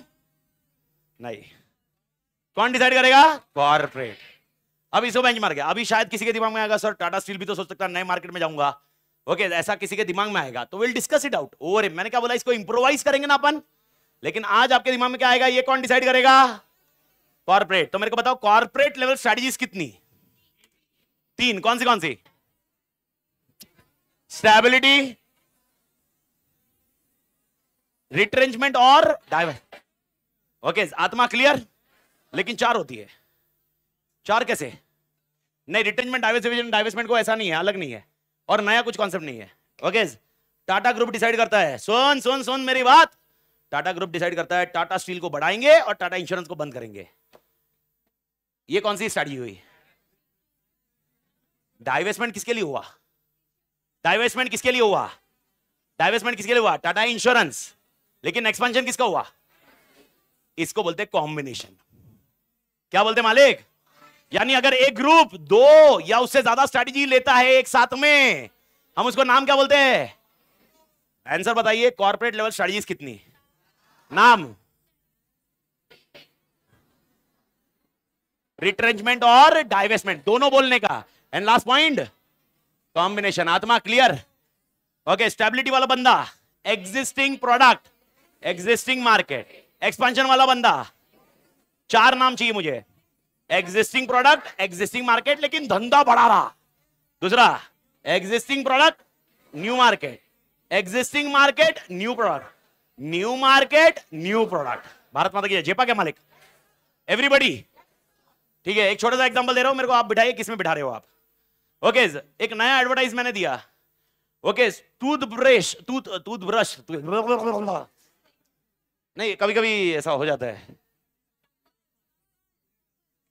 नहीं कौन डिसाइड करेगा कॉर्पोरेट अब इसको बेंच मार गया अभी शायद किसी के दिमाग में आएगा सर टाटा स्टील भी तो सोच सकता है नए मार्केट में जाऊंगा ओके okay, ऐसा किसी के दिमाग में आएगा तो विल डिस्कस इट आउट और मैंने क्या बोला इसको इंप्रोवाइज करेंगे ना अपन लेकिन आज आपके दिमाग में क्या आएगा ये कौन डिसाइड करेगा कॉर्पोरेट तो मेरे को बताओ कॉर्पोरेट लेवल स्ट्रेटेजी कितनी तीन कौन सी कौन सी स्टेबिलिटी रिट्रेंचमेंट और डाइवर्स ओके आत्मा क्लियर लेकिन चार होती है चार कैसे नहीं रिटेंजमेंट डाइवर्सिफिकेशन डाइवर्समेंट को ऐसा नहीं है अलग नहीं है और नया कुछ कॉन्सेप्ट नहीं है ओके टाटा ग्रुप डिसाइड करता है सोन सोन सोन मेरी बात टाटा ग्रुप डिसाइड करता है टाटा स्टील को बढ़ाएंगे और टाटा इंश्योरेंस को बंद करेंगे ये कौन सी स्टडी हुई डाइवेस्टमेंट किसके लिए हुआ डाइवेस्टमेंट किसके लिए हुआ डाइवेस्टमेंट किसके लिए हुआ टाटा इंश्योरेंस लेकिन एक्सपेंशन किसका हुआ इसको बोलते कॉम्बिनेशन क्या बोलते मालिक यानी अगर एक ग्रुप दो या उससे ज्यादा स्ट्रैटेजी लेता है एक साथ में हम उसको नाम क्या बोलते हैं आंसर बताइए कॉर्पोरेट लेवल स्ट्रैटेजीज कितनी नाम रिट्रेंचमेंट और डाइवेस्टमेंट दोनों बोलने का एंड लास्ट पॉइंट कॉम्बिनेशन आत्मा क्लियर ओके स्टेबिलिटी वाला बंदा existing product existing market expansion वाला बंदा चार नाम चाहिए मुझे एग्जिस्टिंग प्रोडक्ट एग्जिस्टिंग मार्केट लेकिन धंधा बढ़ा रहा दूसरा existing product new market existing market new product new market new product Bharat माता की जेपा के मालिक एवरीबडी ठीक है एक छोटा सा एग्जांपल दे रहा हूं मेरे को आप बिठाइए किसमें बिठा रहे हो आप ओके एक नया एडवर्टाइज मैंने दिया ओके ब्रश टूथ ब्रश नहीं कभी कभी ऐसा हो जाता है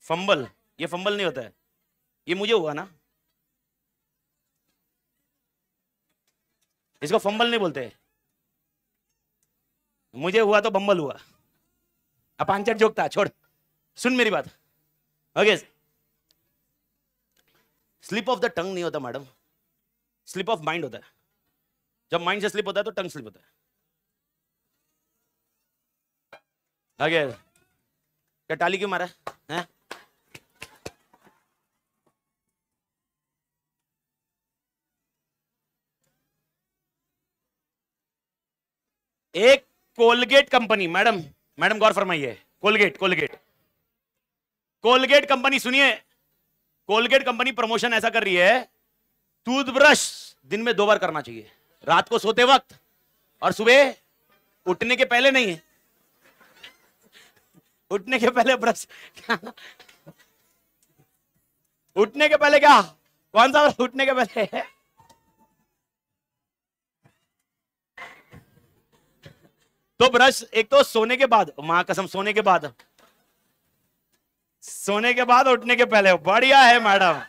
फंबल ये फंबल नहीं होता है ये मुझे हुआ ना इसको फंबल नहीं बोलते मुझे हुआ तो बम्बल हुआ अपांचर पांचट जोक था छोड़ सुन मेरी बात okay slip of the tongue नहीं होता मैडम स्लिप ऑफ माइंड होता है जब माइंड से स्लिप होता है तो टंग स्लिप होता है आगे क्या टाली क्यों मारा है एक कोलगेट कंपनी मैडम मैडम गौर फरमाइए कोलगेट कोलगेट कोलगेट कंपनी सुनिए कोलगेट कंपनी प्रमोशन ऐसा कर रही है टूथब्रश दिन में दो बार करना चाहिए रात को सोते वक्त और सुबह उठने के पहले नहीं है उठने के पहले ब्रश उठने के पहले क्या कौन सा उठने के पहले तो ब्रश एक तो सोने के बाद मां कसम सोने के बाद सोने के बाद उठने के पहले बढ़िया है मैडम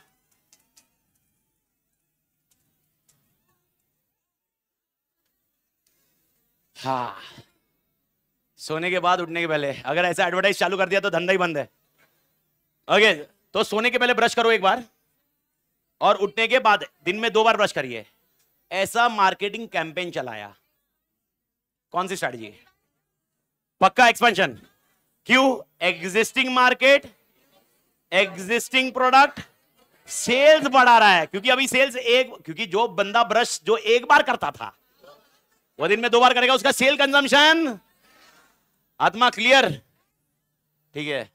हाँ सोने के बाद उठने के पहले अगर ऐसा एडवर्टाइज चालू कर दिया तो धंधा ही बंद है ओके तो सोने के पहले ब्रश करो एक बार और उठने के बाद दिन में दो बार ब्रश करिए ऐसा मार्केटिंग कैंपेन चलाया कौन सी स्ट्रेटजी पक्का एक्सपेंशन क्यों existing market existing product sales बढ़ा रहा है क्योंकि अभी सेल्स एक क्योंकि जो बंदा ब्रश जो एक बार करता था वो दिन में दो बार करेगा उसका सेल कंजम्पशन आत्मा क्लियर ठीक है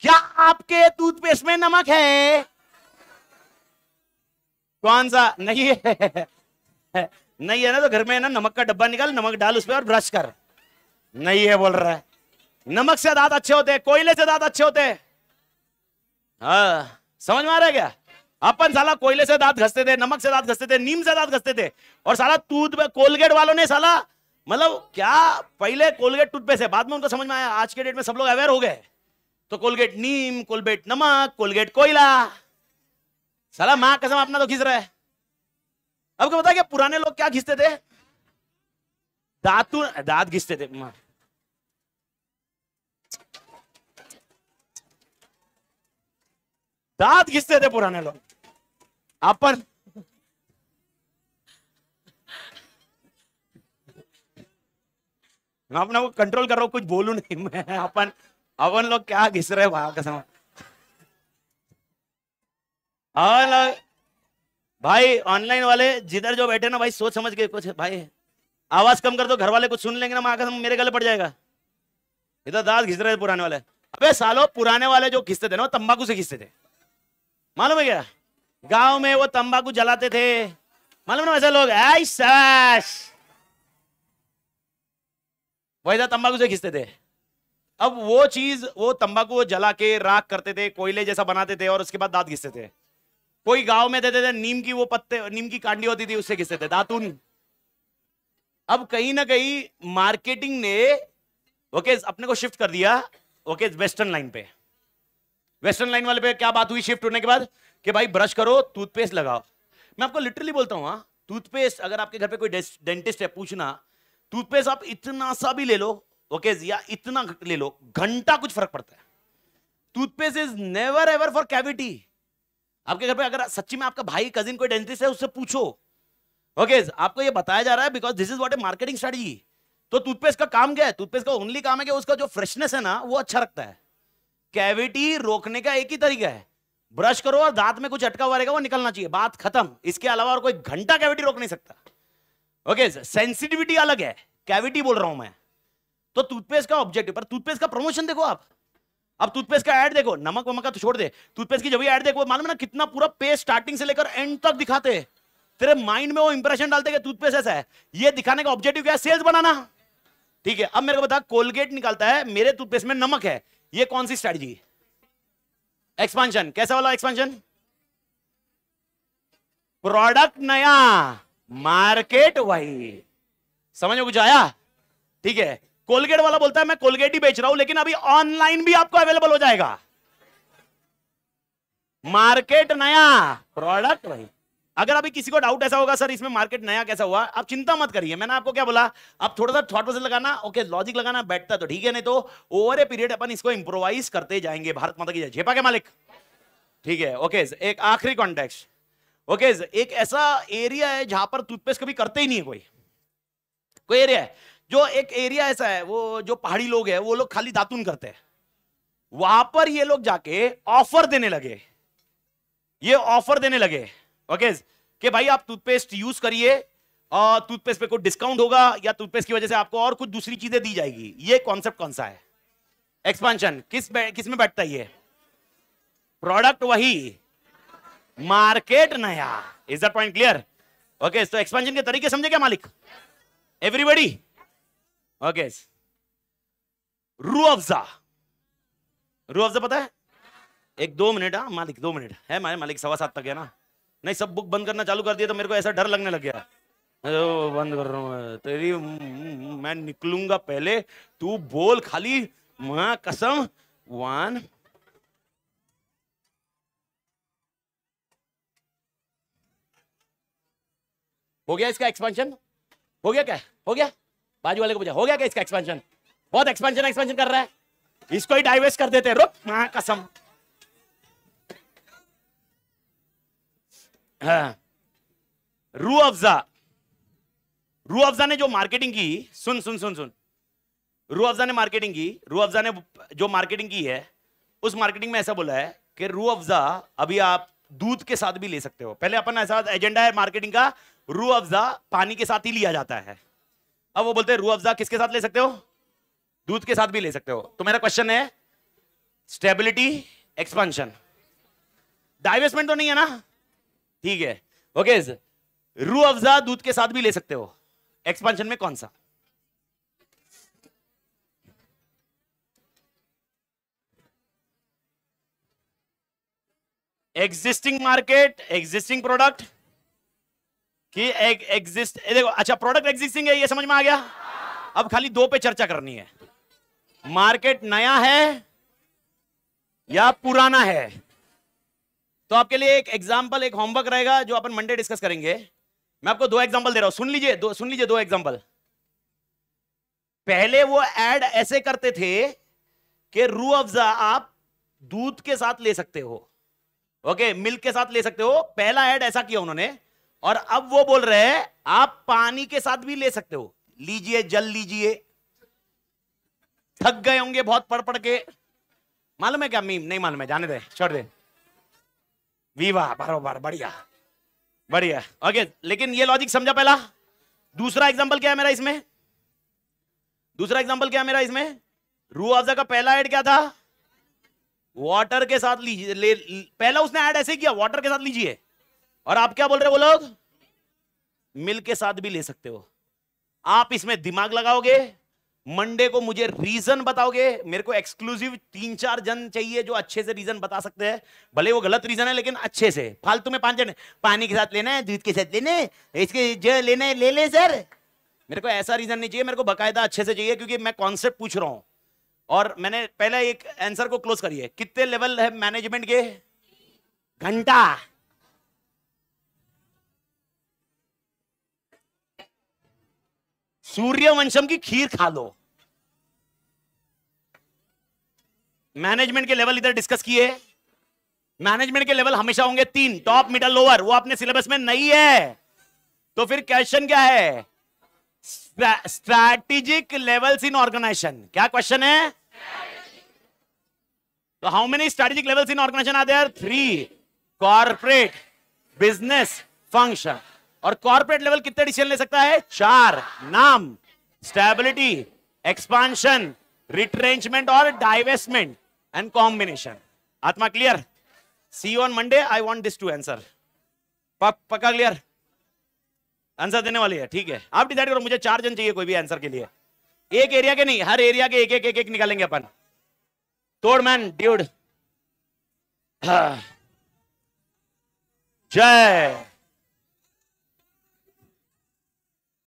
क्या आपके टूथपेस्ट में नमक है कौन सा नहीं है नहीं है ना तो घर में ना नमक का डब्बा निकाल नमक डाल उस पर और ब्रश कर नहीं है बोल रहा है नमक से दांत अच्छे होते हैं कोयले से दांत अच्छे होते हैं हाँ समझ में आ रहा है क्या अपन साला कोयले से दांत घसते थे नमक से दांत घसते थे नीम से दांत घसते थे और साला टूथ कोलगेट वालों ने साला मतलब क्या पहले कोलगेट टूथपेस्ट है बाद में उनको समझ में आया आज के डेट में सब लोग अवेयर हो गए तो कोलगेट नीम कोलगेट नमक कोलगेट कोयला साला मां कसम अपना तो घिस रहा है अब क्या बता क्या पुराने लोग क्या घिसते थे दातू दांत घिसते थे मां दांत घिसते थे पुराने लोग अपन मैं अपने को कंट्रोल कर रहा हूं कुछ बोलू नहीं मैं अपन अपन लोग क्या घिस रहे भाई कसम भाई ऑनलाइन वाले जिधर जो बैठे ना भाई सोच समझ के कुछ भाई आवाज कम कर दो घर वाले कुछ सुन लेंगे ना माँ मेरे गले पड़ जाएगा इधर दांत घिस रहे पुराने वाले अबे सालों पुराने वाले जो घिसते थे ना तंबाकू से घिसते थे मालूम है क्या गांव में वो तंबाकू जलाते थे मालूम ना वैसे लोग वैसा तंबाकू से खींचते थे अब वो चीज वो तंबाकू वो जला के राख करते थे कोयले जैसा बनाते थे और उसके बाद दांत घिसते थे कोई गांव में देते थे नीम की वो पत्ते नीम की कांडी होती थी उससे घिसते थे दातून अब कहीं ना कहीं मार्केटिंग ने ओके अपने को शिफ्ट कर दिया ओके वेस्टर्न लाइन पे वेस्टर्न लाइन वाले पे क्या बात हुई शिफ्ट होने के बाद कि भाई ब्रश करो टूथपेस्ट लगाओ मैं आपको लिटरली बोलता हूँ टूथपेस्ट हाँ, अगर आपके घर पे कोई डेंटिस्ट है पूछना टूथपेस्ट आप इतना सा भी ले लो ओके या इतना ले लो घंटा कुछ फर्क पड़ता है toothpaste is never ever for cavity आपके घर पे अगर सच्ची में आपका भाई कजिन कोई डेंटिस्ट है उससे पूछो ओके आपको ये बताया जा रहा है because this is what a marketing strategy तो टूथपेस्ट का काम क्या है टूथपेस्ट का ओनली काम है कि उसका जो फ्रेशनेस है ना वो अच्छा रखता है कैविटी रोकने का एक ही तरीका है ब्रश करो और दांत में कुछ अटका हुआ रहेगा वो निकलना चाहिए बात खत्म इसके अलावा और कोई घंटा कैविटी रोक नहीं सकता ओके सेंसिटिविटी अलग है कैविटी बोल रहा हूं मैं तो टूथपेस्ट का ऑब्जेक्टिव पर टूथपेस्ट का प्रमोशन देखो आप अब टूथपेस्ट का एड देखो नमक वमक का तो छोड़ दे टूथपेस्ट की जब एड देखो मालूम ना कितना पूरा पेस्ट स्टार्टिंग से लेकर एंड तक दिखाते तेरे माइंड में वो इंप्रेशन डालते हैं टूथपेस्ट ऐसा है ये दिखाने का ऑब्जेक्टिव क्या है सेल्स बनाना ठीक है अब मेरे को बता कोलगेट निकालता है मेरे टूथपेस्ट में नमक है ये कौन सी स्ट्रेटजी एक्सपांशन कैसा वाला एक्सपांशन प्रोडक्ट नया मार्केट वही समझ में कुछ आया ठीक है कोलगेट वाला बोलता है मैं कोलगेट ही बेच रहा हूं लेकिन अभी ऑनलाइन भी आपको अवेलेबल हो जाएगा मार्केट नया प्रोडक्ट वही अगर अभी किसी को डाउट ऐसा होगा सर इसमें मार्केट नया कैसा हुआ आप चिंता मत करिए मैंने आपको क्या बोला आप थोड़ा सा थॉट प्रोसेस लगाना ओके लॉजिक लगाना बैठता तो ठीक है नहीं तो ओवर ए पीरियड अपन इसको इंप्रोवाइज करते जाएंगे भारत माता की जय झेपा के मालिक ठीक है ओके एक आखिरी कॉन्टेक्स ओके एक ऐसा एरिया है जहां पर टूथपेस्ट कभी करते ही नहीं है कोई कोई एरिया है जो एक एरिया ऐसा है वो जो पहाड़ी लोग है वो लोग खाली दातून करते हैं वहां पर ये लोग जाके ऑफर देने लगे ये ऑफर देने लगे ओके कि भाई आप टूथपेस्ट यूज करिए टूथपेस्ट पे कोई डिस्काउंट होगा या टूथपेस्ट की वजह से आपको और कुछ दूसरी चीजें दी जाएगी ये कॉन्सेप्ट कौन सा है एक्सपांशन किस किस में बैठता है ये प्रोडक्ट वही मार्केट नया is the point clear okay तो एक्सपांशन के तरीके समझे क्या मालिक एवरीबडी ओके रू अफजा रू अफजा पता है एक दो मिनट हा मालिक दो मिनट है मारे मालिक सवा सात तक है ना नहीं सब बुक बंद करना चालू कर दिया तो मेरे को ऐसा डर लगने लग गया बंद कर रहा हूँ तेरी मैं निकलूंगा पहले तू बोल खाली मां कसम वन हो गया इसका एक्सपेंशन हो गया क्या हो गया बाजू वाले को पूछा हो गया क्या इसका एक्सपेंशन बहुत एक्सपेंशन एक्सपेंशन कर रहा है इसको ही डाइवर्स कर देते रुक मां कसम हाँ। रू अफजा रू अफजा ने जो मार्केटिंग की सुन सुन सुन सुन रू अफजा ने मार्केटिंग की रू अफजा ने जो मार्केटिंग की है उस मार्केटिंग में ऐसा बोला है कि रू अफजा अभी आप दूध के साथ भी ले सकते हो पहले अपन ऐसा एजेंडा है मार्केटिंग का रू अफजा पानी के साथ ही लिया जाता है अब वो बोलते हैं रू अफजा किसके साथ ले सकते हो दूध के साथ भी ले सकते हो तो मेरा क्वेश्चन है स्टेबिलिटी एक्सपेंशन डाइवेस्टमेंट तो नहीं है ना ठीक है ओके रू अफजा दूध के साथ भी ले सकते हो एक्सपांशन में कौन सा एग्जिस्टिंग मार्केट एग्जिस्टिंग प्रोडक्ट कि एग्जिस्ट देखो अच्छा प्रोडक्ट एग्जिस्टिंग है ये समझ में आ गया अब खाली दो पे चर्चा करनी है मार्केट नया है या पुराना है तो आपके लिए एक एग्जाम्पल एक होमवर्क रहेगा जो अपन मंडे डिस्कस करेंगे मैं आपको दो एग्जाम्पल दे रहा हूं सुन लीजिए दो सुन लीजिए दो एग्जाम्पल पहले वो एड ऐसे करते थे कि रू अफजा आप दूध के साथ ले सकते हो ओके मिल्क के साथ ले सकते हो पहला एड ऐसा किया उन्होंने और अब वो बोल रहे हैं आप पानी के साथ भी ले सकते हो लीजिए जल लीजिए थक गए होंगे बहुत पढ़ पढ़ के मालूम है क्या मीम नहीं मालूम है जाने दे छोड़ दे विवाह बरोबर बढ़िया बढ़िया ओके लेकिन ये लॉजिक समझा पहला दूसरा एग्जांपल क्या है मेरा इसमें दूसरा एग्जांपल क्या है मेरा इसमें रू अफजा का पहला एड क्या था वाटर के साथ लीजिए पहला उसने ऐड ऐसे किया वाटर के साथ लीजिए और आप क्या बोल रहे हो वो लोग मिल के साथ भी ले सकते हो आप इसमें दिमाग लगाओगे मंडे को मुझे रीजन बताओगे मेरे को एक्सक्लूसिव तीन चार जन चाहिए जो अच्छे से रीजन बता सकते हैं भले वो गलत रीजन है लेकिन अच्छे से फालतू में पांच जन पानी के साथ लेना है दूध के साथ लेने इसके जो लेना है ले ले सर मेरे को ऐसा रीजन नहीं चाहिए मेरे को बकायदा अच्छे से चाहिए क्योंकि मैं कॉन्सेप्ट पूछ रहा हूँ और मैंने पहले एक आंसर को क्लोज करिए कितने लेवल है मैनेजमेंट के घंटा सूर्यवंशम की खीर खा लो मैनेजमेंट के लेवल इधर डिस्कस किए मैनेजमेंट के लेवल हमेशा होंगे तीन टॉप मिडल लोअर वो अपने सिलेबस में नहीं है तो फिर क्वेश्चन क्या है स्ट्रैटेजिक लेवल्स इन ऑर्गेनाइजेशन क्या क्वेश्चन है तो how many strategic levels in organization are there three corporate business function और कॉर्पोरेट लेवल कितने डिसीजन ले सकता है चार नाम स्टेबिलिटी एक्सपांशन रिट्रेंचमेंट और डाइवेस्टमेंट एंड कॉम्बिनेशन आत्मा clear see on Monday I want this to answer पक्का क्लियर आंसर देने वाली है ठीक है आप डिसाइड करो मुझे चार जन चाहिए कोई भी आंसर के लिए एक एरिया के नहीं हर एरिया के एक एक एक, एक निकालेंगे अपन तोड़ मैन ड्यूड जय